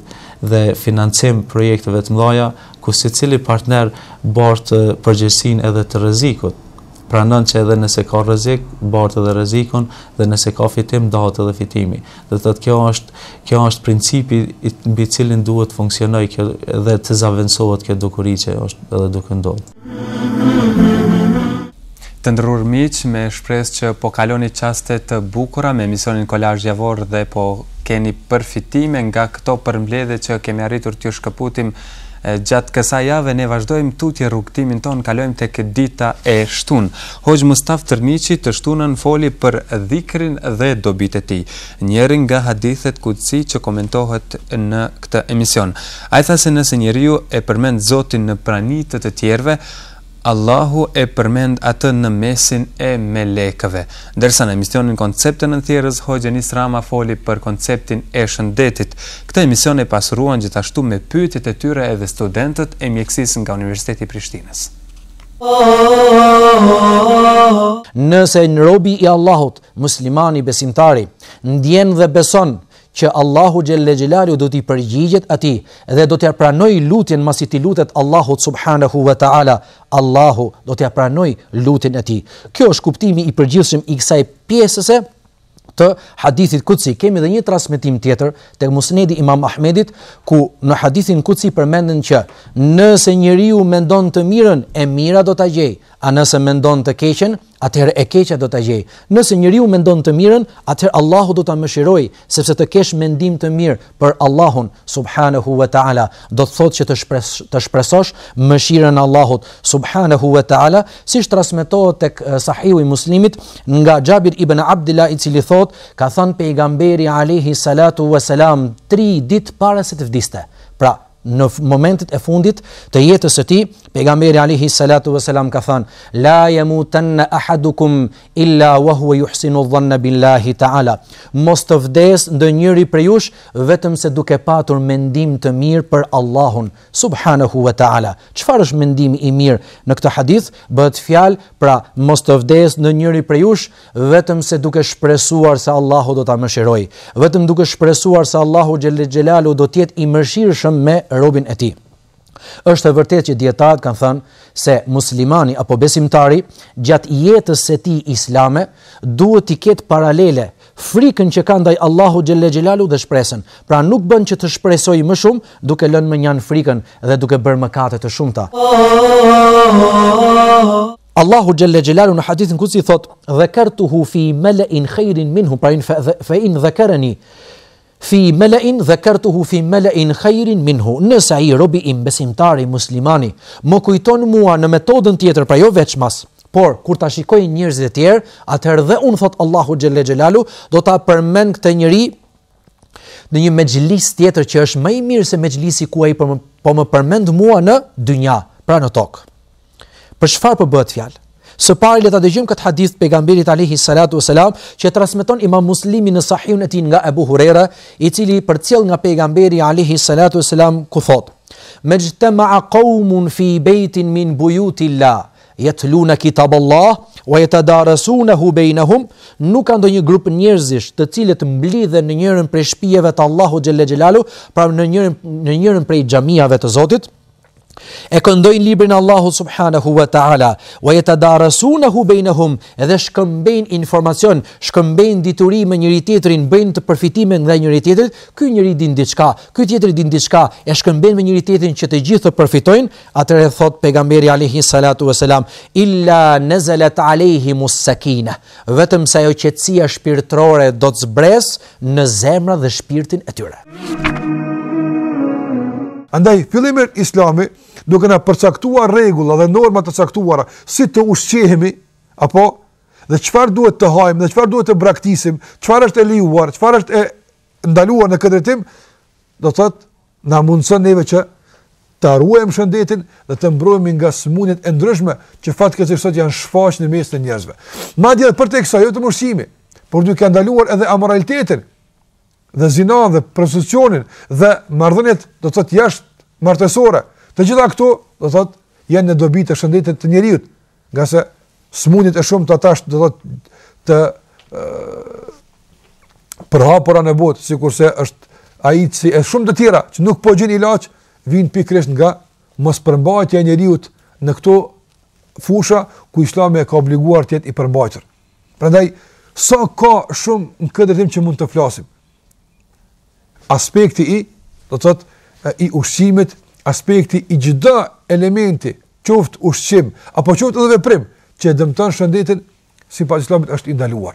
dhe financim projekteve të mëdha ku secili cili partner bart përgjegjësinë edhe të rrezikut pranon që edhe nëse ka rrezik bart edhe rrezikun dhe nëse ka fitim dohet edhe fitimi do të thotë kjo është kjo është principi mbi cilin duhet të funksionojë kjo edhe të zaventohet kjo dukuri që është edhe dukëndon të ndërur miq me shpresë që po kaloni çaste të bukura me emisionin Kolazh Gjavor dhe po keni përfitime nga këto përmbledhje që kemi arritur t'ju shkëputim gjatë kësaj jave ne vazhdojmë tutje rrugtimin ton kalojmë tek dita e shtunë. Hoxh Mustaf Tërniçi të shtunën foli për dhikrin dhe dobitë e tij, njerin nga hadithet kutsi që komentohet në këtë emision. Ai i se nëse njeriu e përmend Zotin në praninë të të tjerëve, Allahu e përmend atë në mesin e melekëve. Dërsa në emisionin konceptën në thjerës, Hojën Israma foli për konceptin e shëndetit. Këta emision e pasuruan gjithashtu me pytit e tyre edhe studentët e mjekësis nga Universiteti Prishtines. Nëse në robi i Allahut, muslimani besimtari, ndjen dhe beson, që Allahu xhelle do t'i përgjigjet atij dhe do t'ja pranoj lutjen masi ti lutet Allahut subhanahu wa taala. Allahu do t'ja pranoj lutjen e tij. Kjo është kuptimi i përgjithshëm i kësaj pjesëse të hadithit kutsi. Kemi edhe një transmetim tjetër tek Musnedi Imam Ahmedit ku në hadithin kutsi përmenden që nëse njeriu mendon të mirën, e mira do ta gjej, a nëse mendon të keqen, atëherë e keqja do ta gjej. Nëse njeriu mendon të mirën, atëherë Allahu do ta mëshirojë, sepse të kesh mendim të mirë për Allahun subhanahu wa taala, do të thotë që të shpres të shpresosh mëshirën e Allahut subhanahu wa taala, siç transmetohet tek Sahihu i Muslimit nga Jabir ibn Abdullah i cili thotë, ka thënë pejgamberi alayhi salatu wa salam 3 ditë para se të vdiste. Pra, në momentet e fundit të jetës së tij pejgamberi alayhi salatu vesselam ka thënë la yamutan ahadukum illa wa huwa yuhsinu dhanna billahi taala mos të vdes ndonjëri prej jush vetëm se duke patur mendim të mirë për Allahun subhanahu wa taala çfarë është mendimi i mirë në këtë hadith bëhet fjalë pra mos të vdes ndonjëri prej jush vetëm se duke shpresuar se Allahu do ta mëshirojë vetëm duke shpresuar se Allahu xhelel xhelalu do të jetë i mëshirshëm me robin e ti. Êshtë e vërtet që djetat kanë thënë se muslimani apo besimtari, gjatë jetës se ti islame, duhet të ketë paralele, frikën që kanë daj Allahu Gjellegjellalu dhe shpresën. Pra nuk bën që të shpresoj më shumë, duke lënë më njanë frikën dhe duke bërë më kate të shumta. Allahu Gjellegjellalu në hadithin ku si thotë, dhe kërtu hu fi melein khejrin minhu, prajnë in dhe kërëni, fi melein dhe kërtuhu fi melein khajrin minhu, nësa i robi im besimtari muslimani, më kujton mua në metodën tjetër pra jo veç mas, por kur ta shikoj njërzit e tjerë, atëherë dhe unë thot Allahu Gjelle Gjelalu, do ta përmen këtë njëri në një megjilis tjetër që është më i mirë se megjilisi ku e po, po më përmend mua në dynja, pra në tokë. Për shfar për po bëhet fjalë? Së pari le ta dëgjojmë këtë hadith të pejgamberit alayhi salatu wasalam, që transmeton Imam Muslimi në Sahihun e tij nga Abu Huraira, i cili përcjell nga pejgamberi alayhi salatu wasalam ku thotë: "Mejtama'a qawmun fi baytin min buyutillah" jetë lu në Allah, o jetë adarësu në hubejnë hum, nuk kanë do një grupë njërzish të cilët mblidhe në njërën prej shpijeve të Allahu Gjelle Gjelalu, pra në njërën, në njërën prej gjamiave të Zotit, e këndojnë librin Allahu subhanahu wa ta'ala, wa jetë darasun e hubejnë e hum, edhe shkëmbejnë informacion, shkëmbejnë dituri me njëri tjetërin, bëjnë të përfitime nga njëri tjetër, këj njëri din diçka, këj tjetëri din diçka, e shkëmbejnë me njëri tjetërin që të gjithë të përfitojnë, atër e thot pegamberi alihi salatu e selam, illa nëzëlet alehi musakina, vetëm sa jo qëtësia shpirtrore do të zbres në zemra dhe shpirtin e tyre. Andaj, fillimit islami, duke na përcaktuar regullat dhe normat e caktuara, si të ushqehemi, apo dhe qëfar duhet të hajmë, dhe qëfar duhet të braktisim, qëfar është e liuar, qëfar është e ndaluar në këtë retim, do të tëtë, na mundësën neve që të arruem shëndetin dhe të mbrojmë nga smunit e ndryshme që fatkeqësisht sot janë shfaqur në mes të njerëzve. Ma dhja dhe për të eksa, jo të mërshimi, por duke ndaluar edhe amoralitetin, dhe zinan dhe prostitucionin dhe mardhënjet do të thotë jashtë martesore. Të gjitha këtu do të të janë në dobi të shëndetit të njeriut, nga se smunit e shumë të do të të të përhapura në botë, si kurse është ai si e shumë të tjera që nuk po gjin i laqë, vinë nga mos përmbajtja njeriut në këto fusha ku islami e ka obliguar tjetë i përmbajtër. Prandaj sa so ka shumë në këtë që mund të flasim, aspekti i, do të thotë i ushqimit, aspekti i çdo elementi, qoftë ushqim apo qoftë edhe veprim që dëmton shëndetin sipas Islamit është i ndaluar.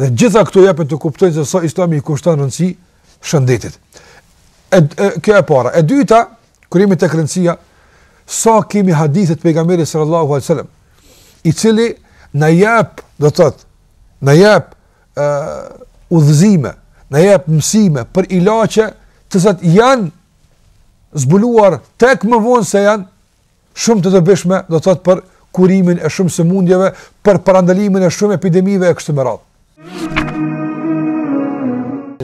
Dhe gjitha këto japin të kuptojnë se sa Islami i kushton rëndësi shëndetit. E, e kjo e para. E dyta, kurimi tek rëndësia sa kemi hadithe të pejgamberit sallallahu alajhi wasallam, i cili na jap, do të thotë, na jap ë udhëzime në jepë mësime për ilaqe të zët janë zbuluar tek më vonë se janë shumë të dobishme, do të thotë për kurimin e shumë së mundjeve, për parandalimin e shumë epidemive e kështë më ratë.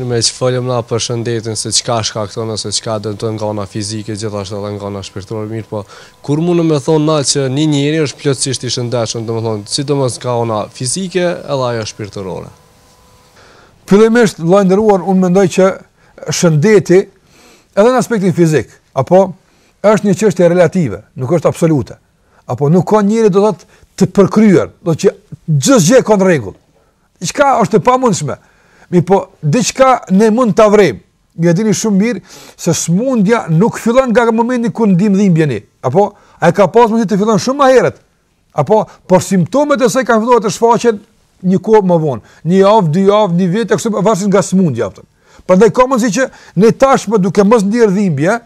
Me që falem na për shëndetin se qka shka këto nëse qka dëntën nga nga fizike, gjithashtë edhe nga nga shpirtuar mirë, po kur mundu me thonë na që një njëri është plëtsisht i shëndeshën, të me thonë, si të mësë nga nga fizike edhe ajo shpirtuarore. Fillimisht vllai nderuar, unë mendoj që shëndeti edhe në aspektin fizik, apo është një çështje relative, nuk është absolute. Apo nuk ka njëri do të thotë të përkryer, do të që gjithë gjë ka në rregull. Diçka është e pamundshme. Mi po diçka ne mund ta vrim. Ju dini shumë mirë se smundja nuk fillon nga momenti ku ndim dhimbjeni. Apo ai ka pasur mundësi të fillon shumë më herët. Apo por simptomat e saj kanë vëlluar të shfaqen një kohë më vonë, një javë, dy javë, një vit, ekse varet nga smundja aftë. Prandaj kam mundësi që ne tashmë duke mos ndier dhimbje,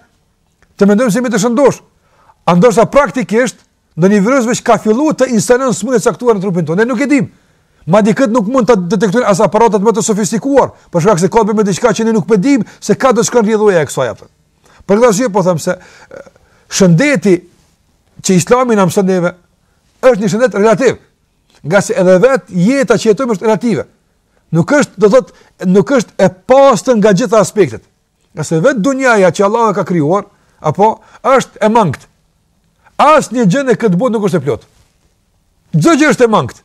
të mendojmë se jemi të shëndosh. Andërsa praktikisht në një virus që ka filluar të instalon smundje caktuar në trupin tonë, ne nuk e dimë. Madje kët nuk mund ta detektojnë as aparatet më të sofistikuar, për shkak se ka bërë me diçka që ne nuk e po dimë se ka të shkon rrjedhja e kësaj aftë. Për këtë arsye po them se shëndeti që Islami na mëson neve është një shëndet relativ nga se edhe vetë jeta që jetojmë është relative. Nuk është, do thotë, nuk është e pastër nga gjitha aspektet. Nga se vetë dunjaja që Allah e ka krijuar, apo është e mangët. Asnjë gjë në këtë botë nuk është e plotë. Çdo gjë është e mangët.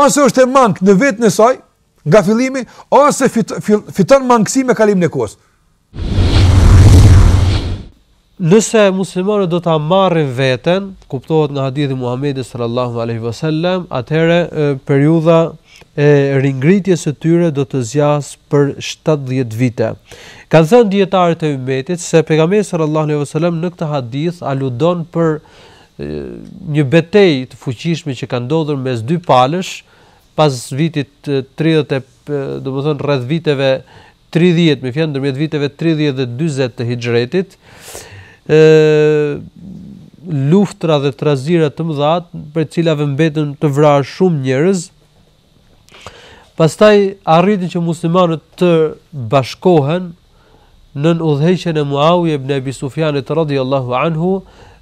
Ose është e mangët në vetën e saj, nga fillimi, ose fiton fit, mangësi me kalimin e kohës nëse muslimanët do ta marrin veten, kuptohet nga hadithi i Muhamedit sallallahu alaihi wasallam, atëherë periudha e ringritjes së tyre do të zjasë për 70 vite. Kanë thënë dietarët e ummetit se pejgamberi sallallahu alaihi në këtë hadith aludon për një betejë të fuqishme që ka ndodhur mes dy palësh pas vitit 30, do më thënë rreth viteve 30, më fjalë ndërmjet viteve 30 dhe 40 të Hijretit luftra dhe trazira të mëdha, për cilave mbetën të vrarë shumë njerëz. Pastaj arriti që muslimanët të bashkohen në udhëheqjen e Muawi ibn Abi Sufyanit radhiyallahu anhu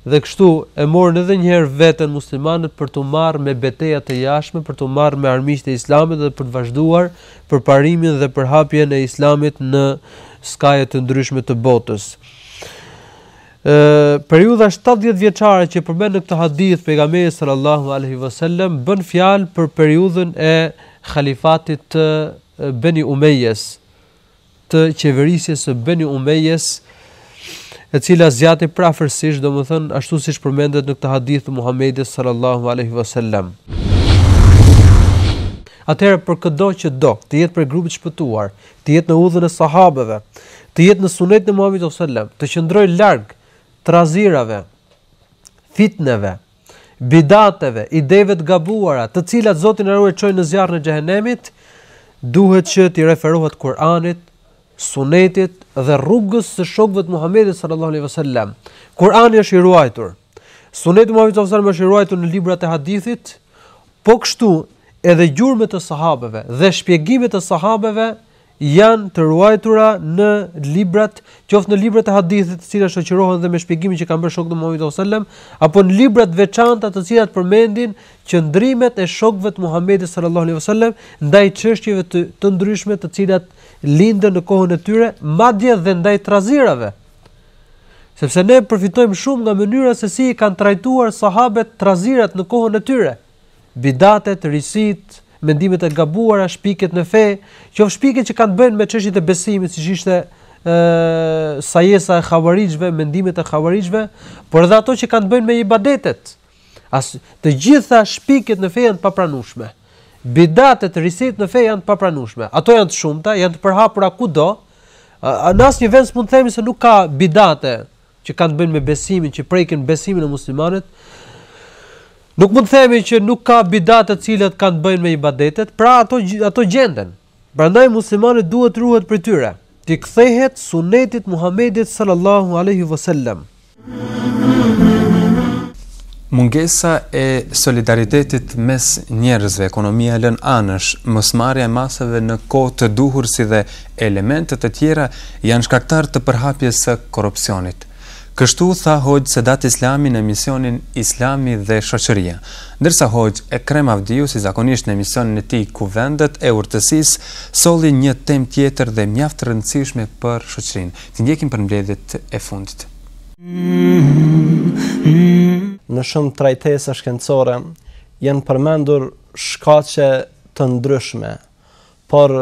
dhe kështu e morën edhe një herë veten muslimanët për të marrë me betejat të jashme, për të marrë me armiqtë e Islamit dhe për të vazhduar përparimin dhe përhapjen e Islamit në skaje të ndryshme të botës periudha 70 vjeçare që përmend në këtë hadith pejgamberi sallallahu alaihi wasallam bën fjalë për periudhën e khalifatit të Beni Umeyjes të qeverisjes së Beni Umeyjes e cila zgjati prafërsisht domethën ashtu siç përmendet në këtë hadith të Muhamedit sallallahu alaihi wasallam. Atëherë për çdo që do të jetë për grupin e shpëtuar, të jetë në udhën e sahabeve, të jetë në sunetin e Muhamedit sallallahu alaihi wasallam, të qëndroj larg trazirave, fitneve, bidateve, ideve të gabuara, të cilat Zoti na ruaj çojnë në zjarrin e xhehenemit, duhet që ti referohet Kur'anit, Sunetit dhe rrugës së shokëve të Muhamedit sallallahu alaihi wasallam. Kur'ani është i ruajtur. Suneti Muhamedit sallallahu alaihi wasallam është i ruajtur në librat e hadithit, po kështu edhe gjurmët e sahabeve dhe shpjegimet e sahabeve janë të ruajtura në librat, qoftë në librat e hadithit, të cilat shoqërohen dhe me shpjegimin që ka bërë shoku Muhammed sallam, apo në librat veçanta të cilat përmendin qëndrimet e shokëve të Muhamedit sallallahu alaihi wasallam ndaj çështjeve të, të ndryshme të cilat lindën në kohën e tyre, madje dhe ndaj trazirave. Sepse ne përfitojmë shumë nga mënyra se si i kanë trajtuar sahabët trazirat në kohën e tyre. Bidatet, risit, mendimet e gabuara, shpiket në fe, që shpiket që kanë bënë me qështjit e besimit, si që ishte e, sajesa e khavarishve, mendimet e khavarishve, por edhe ato që kanë bënë me ibadetet, as, të gjitha shpiket në fe janë të papranushme, bidatet, risit në fe janë të papranushme, ato janë të shumëta, janë të përhapura ku do, në asnjë një vend së mund të themi se nuk ka bidate, që kanë të bëjnë me besimin, që prejkin besimin e muslimanit, Nuk mund të themi që nuk ka bidat të cilat kanë bënë me ibadetet, pra ato ato gjenden. Prandaj muslimani duhet ruhet prej tyre. Ti kthehet sunetit Muhamedit sallallahu alaihi wasallam. Mungesa e solidaritetit mes njerëzve, ekonomia lën anësh, mosmarrja e masave në kohë të duhur si dhe elementet e tjera janë shkaktar të përhapjes së korrupsionit. Kështu tha hojtë se datë islami në misionin islami dhe shqoqëria. Ndërsa hojtë e krem avdiju, si zakonisht në misionin e ti ku vendet e urtësis, soli një tem tjetër dhe mjaftë rëndësishme për shqoqërin. Të ndjekim për e fundit. Në shumë trajtesa shkencore, jenë përmendur shkaqe të ndryshme, por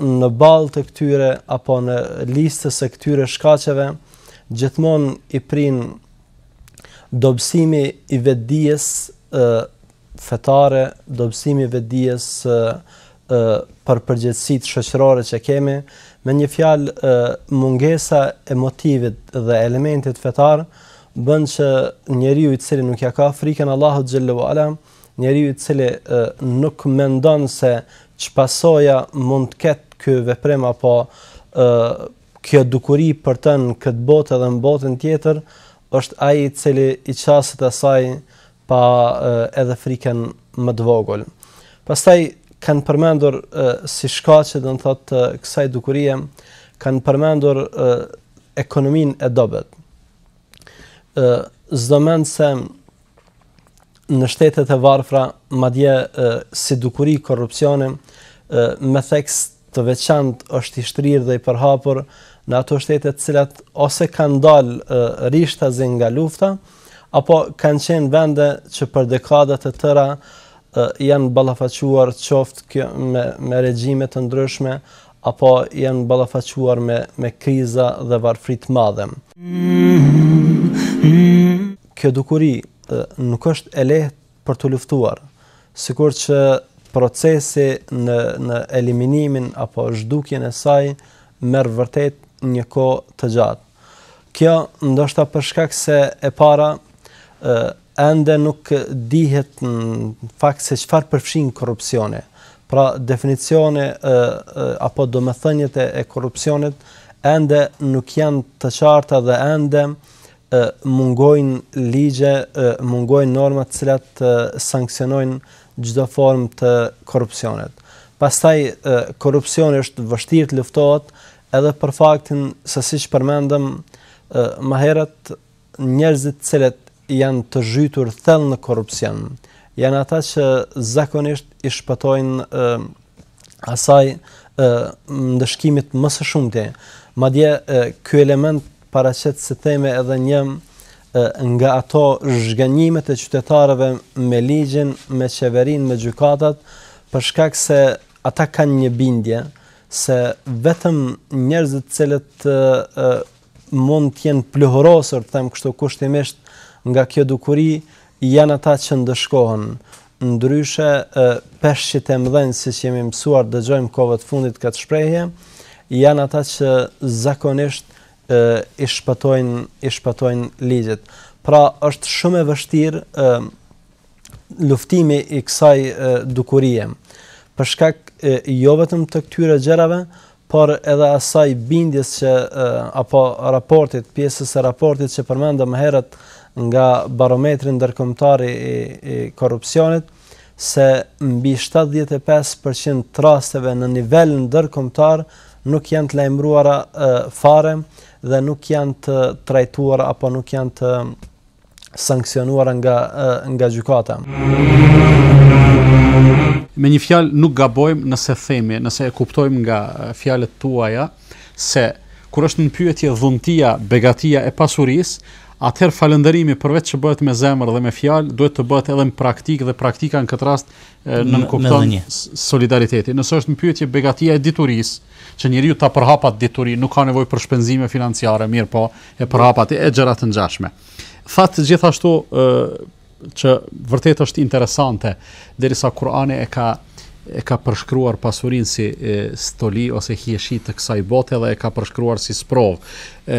në balë të këtyre, apo në listës e këtyre shkaqeve gjithmonë i prin dobësimi i vetdijes fetare, dobësimi i vetdijes për përgjithësitë shoqërore që kemi, me një fjalë mungesa e motivit dhe elementit fetar bën që njeriu i cili nuk ja ka frikën Allahut xhallahu ala, njeriu i cili nuk mendon se çfarësoja mund të ketë ky veprim apo kjo dukuri për të në këtë botë edhe në botën tjetër, është aji cili i qasët e saj pa edhe friken më dëvogull. Pastaj, kanë përmendur si shka që dhe në thotë kësaj dukurie, kanë përmendur ekonomin e dobet. Zdo mend se në shtetet e varfra, madje si dukuri korupcionim, me theks të veçant është i shtrirë dhe i përhapur, në ato shtete të cilat ose kanë dalë rishta zë nga lufta, apo kanë qenë vende që për dekadat të tëra e, janë balafacuar qoftë kjo, me, me regjimet të ndryshme, apo janë balafacuar me, me kriza dhe varfrit madhem. Kjo dukuri e, nuk është e lehet për të luftuar, sikur që procesi në, në eliminimin apo zhdukjen e saj, merë vërtet një ko të gjatë. Kjo ndoshta për shkak se e para ë ende nuk dihet në fakt se çfarë përfshin korrupsione. Pra definicione apo domethënjet e, e korrupsionit ende nuk janë të qarta dhe ende mungojnë ligje, mungojnë norma të cilat të sankcionojnë çdo formë të korrupsionit. Pastaj korrupsioni është vështirë të luftohet, edhe për faktin se siç përmendëm më herët njerëzit të cilët janë të zhytur thellë në korrupsion janë ata që zakonisht i shpëtojnë asaj ndëshkimit më së shumti madje ky element paraqet se theme edhe një nga ato zhgënjimet e qytetarëve me ligjin, me qeverinë, me gjykatat, për shkak se ata kanë një bindje, se vetëm njerëzit që mund të jenë pluhurosur, them kështu kushtimisht nga kjo dukuri janë ata që ndëshkohen. Ndryshe peshqit e mëdhenj siç jemi mësuar dëgjojmë kohët fundit këtë shprehje, janë ata që zakonisht i shpatojnë i shpatojnë ligjet. Pra është shumë e vështirë luftimi i kësaj dukurie për shkak jo vetëm të këtyre gjërave, por edhe asaj bindjes që apo raportit, pjesës së raportit që përmendëm më herët nga barometri ndërkombëtar i korrupsionit se mbi 75% të rasteve në nivel ndërkombëtar nuk janë të lajmëruara fare dhe nuk janë të trajtuara apo nuk janë të sanksionuara nga nga gjykata. Me një fjalë nuk gabojmë nëse themi, nëse e kuptojmë nga fjalët tuaja se kur është në pyetje dhuntia, begatia e pasurisë, atëherë falënderimi përveç që bëhet me zemër dhe me fjalë, duhet të bëhet edhe në praktikë dhe praktika në këtë rast nënkupton solidariteti. Nëse është në pyetje begatia e diturisë, që njeriu ta përhapat diturin, nuk ka nevojë për shpenzime financiare, mirë po, e përhapat e gjërat të ngjashme. Fat gjithashtu që vërtet është interesante, derisa Kurani e ka e ka përshkruar pasurinë si e, stoli ose hieshi të kësaj bote dhe e ka përshkruar si sprov. ë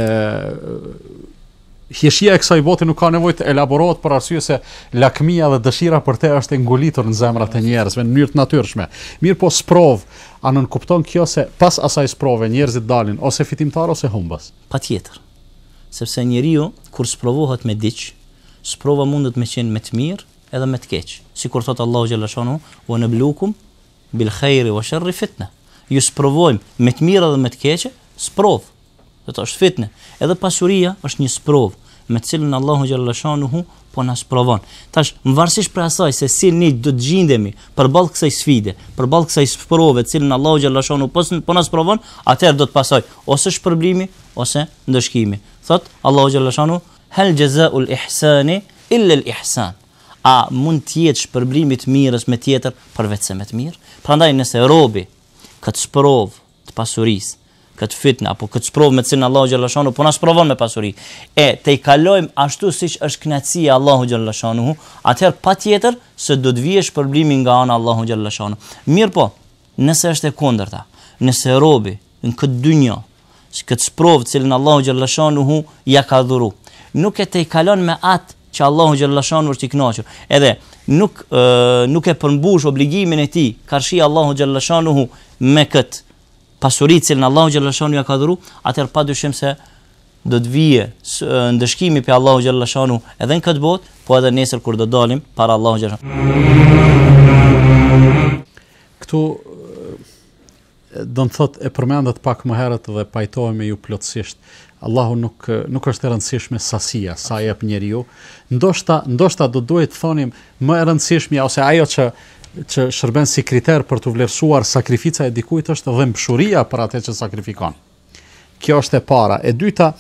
Hieshia e kësaj bote nuk ka nevojë të elaborohet për arsye se lakmia dhe dëshira për të është ngulitur në zemrat e njerëzve në mënyrë natyrshme. Mirë po sprov, a nën kupton kjo se pas asaj sprove njerëzit dalin ose fitimtar ose humbas? Patjetër. Sepse njeriu kur sprovohet me diç, sprova mundet me qenë me të mirë edhe me të keq. Sikur thot Allahu xhalla shanu, "Wa nablukum bil khairi wa shërri fitne. Ju sprovojm me të mirë edhe me të keqë, sprov. Do të thosh Edhe pasuria është një sprov me të cilën Allahu xhalla hu, po na sprovon. Tash, më varsish për asaj se si ne do të gjindemi përballë kësaj sfide, përballë kësaj sprove, cilën Allahu xhalla po po na sprovon, atëherë do të pasoj ose shpërblimi ose ndëshkimi. Thot Allahu xhalla hal jazaa al ihsani illa al ihsan a mund të jetë shpërblimi i mirës me tjetër përveç se me të mirë prandaj nëse robi këtë sprov të pasurisë këtë fitnë apo këtë sprov me cin Allahu xhalla shanu po na sprovon me pasuri e te i kalojm ashtu siç është kënaqësia Allahu xhalla shanu atëherë patjetër se do të vihesh përblimi nga ana Allahu xhalla shanu mirpo nëse është e kundërta nëse robi në këtë dynjë që këtë të cilën Allahu Gjellëshanu hu ja ka dhuruar nuk e tejkalon me atë që Allahu xhallahu ur t'i kënaqur. Edhe nuk e, nuk e përmbush obligimin e tij qarshi Allahu xhallahu me kët pasuritë që Allahu xhallahu ja ka dhuru, pa padyshim se do të vijë ndëshkimi pe Allahu xhallahu edhe në kët botë, po edhe nesër kur do dalim para Allahu xhallahu. Ktu do të thotë e përmendat pak më herët dhe pajtojme ju plotësisht Allahu nuk nuk është e rëndësishme sasia sa jep njeriu. Ndoshta ndoshta do duhet të thonim më e rëndësishmja ose ajo që që shërben si kriter për të vlerësuar sakrifica e dikujt është dhëmshuria për atë që sakrifikon. Kjo është e para. E dyta,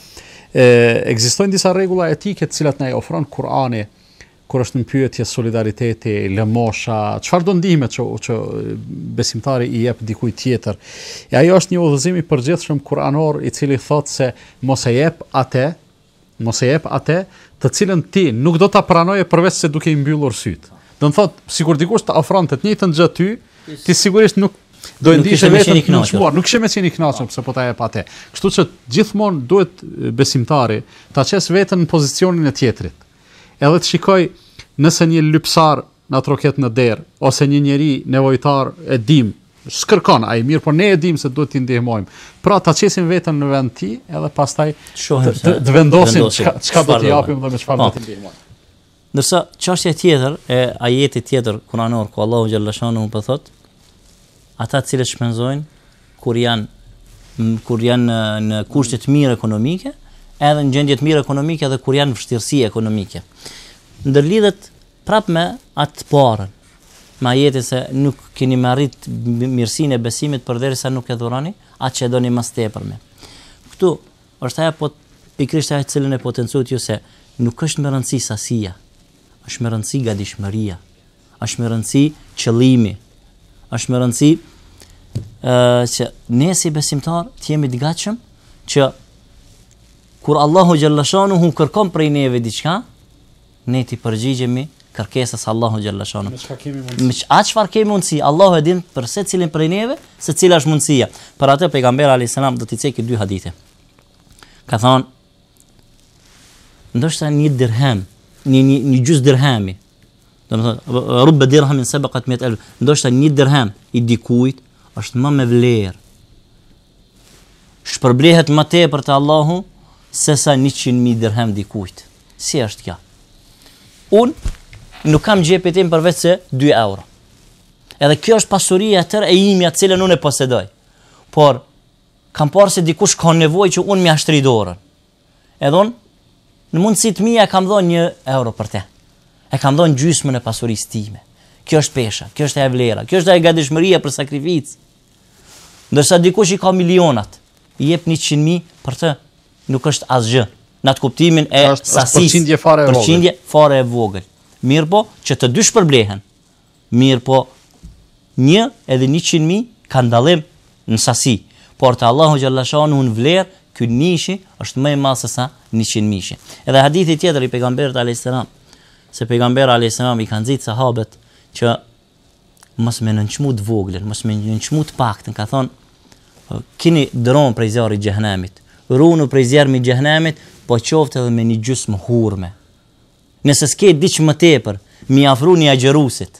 ekzistojnë disa rregulla etike të cilat na i ofron Kurani kur është në pyetje solidariteti, lëmosha, çfarë do ndihme që, që besimtari i jep dikujt tjetër. E ajo është një udhëzim i përgjithshëm kuranor i cili thotë se mos e jep atë, mos e jep atë të cilën ti nuk do ta pranoje përveç se duke i mbyllur syt. Do të thotë sikur dikush të ofronte të njëjtën gjë ty, ti sigurisht nuk Do e me të knaqur, nuk shemë i knaqur pse po ta jep atë. Kështu që gjithmonë duhet besimtari ta çes veten në pozicionin e tjetrit edhe të shikoj nëse një lypsar në atë në derë, ose një njeri nevojtar e dim, shkërkon ai mirë, por ne e dim se duhet t'i ndihmojmë. Pra ta qesim veten në vend ti, edhe pastaj të vendosim çka do t'i japim dhe me çfarë do t'i ndihmojmë. Ah. Nërsa, çështja tjetër, e ajeti tjetër, kuranor, ku Allah u shanu më pëthot, po ata cilë shpenzojnë, kur janë, kur janë në, në kushtet mirë ekonomike, edhe në gjendje të mirë ekonomike dhe kur janë vështirësi ekonomike. Ndërlidhet prapë me atë parën. Me ajetin se nuk keni marrit mirësinë e besimit përderisa nuk e dhuroni atë që doni më së tepër Ktu është ajo po pikrisht ajo që e potencuat ju se nuk është më rëndësi sasia, është më rëndësi gatishmëria, është më rëndësi qëllimi, është më rëndësi ë uh, që ne si besimtar të jemi të gatshëm që kur Allahu xhallashanu hu kërkon prej neve diçka, ne ti përgjigjemi kërkesës Allahu xhallashanu. Me çka kemi mundsi? Me çfarë kemi mundsi? Allahu e din për secilin prej neve, se cila është mundësia. Për atë pejgamberi alayhis salam do të cekë dy hadithe. Ka thonë ndoshta një dirhem, një një, një gjys dirhemi. Do të thotë rubb dirhamin sabaqat 100000. Ndoshta një dirhem i dikujt është më me vlerë. Shpërblehet më tepër te Allahu se sa 100.000 dirhem dikujt. Si është kjo? Un nuk kam xhepit tim përveç se 2 euro. Edhe kjo është pasuria tërë e imja cilën unë e posedoj. Por kam parë se dikush ka nevojë që unë mja shtri dorën. Edhe unë në mundësitë të mia kam dhënë 1 euro për të. E kam dhënë gjysmën e pasurisë time. Kjo është pesha, kjo është e vlera, kjo është e gadishmëria për sakrificë. Ndërsa dikush i ka milionat, i jep 100.000 për të, nuk është asgjë në atë kuptimin e sasisë. Përqindje fare e vogël. Përqindje fare e vogël. Mirë po që të dy shpërblehen. Mirë po 1 edhe 100.000 kanë dallim në sasi. Por te Allahu xhallashanu në vlerë ky nishi është më i madh se sa 100 mishi. Edhe hadithi tjetër i pejgamberit alayhiselam se pejgamberi alayhiselam i kanë zitë sahabët që mos më nënçmu të voglën, mos më nënçmu të paktën, ka thonë keni dron prej zjarrit runu prej zjarmi gjehnemit, po qoftë edhe me një gjusë më hurme. Nëse s'ke diqë më tepër, mi afru një agjerusit,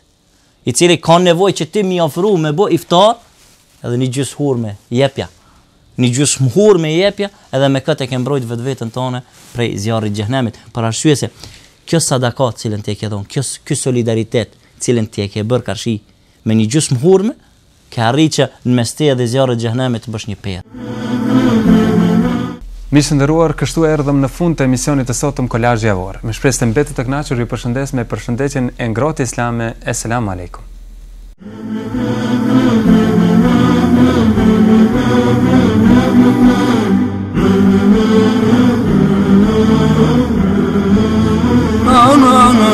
i cili ka nevoj që ti mi afru me bo iftar, edhe një gjusë hurme jepja. Një gjusë më hurme jepja, edhe me këtë e kembrojt vëtë vetveten tonë prej zjarri gjehnemit. Për arsye se, kjo sadakat cilën tje ke donë, kjo, ky solidaritet cilën tje ke bërë karshi me një gjusë më hurme, ka rriqë në mesti dhe zjarrit të gjëhnemi të bësh një perë. Mishë ndëruar, kështu e rëdhëm në fund të emisionit të sotëm kolajë gjavorë. Më shpresë të mbetë të knaqër, ju përshëndes me përshëndecin e ngrotë islame. Esselamu alaikum. Na, na, na.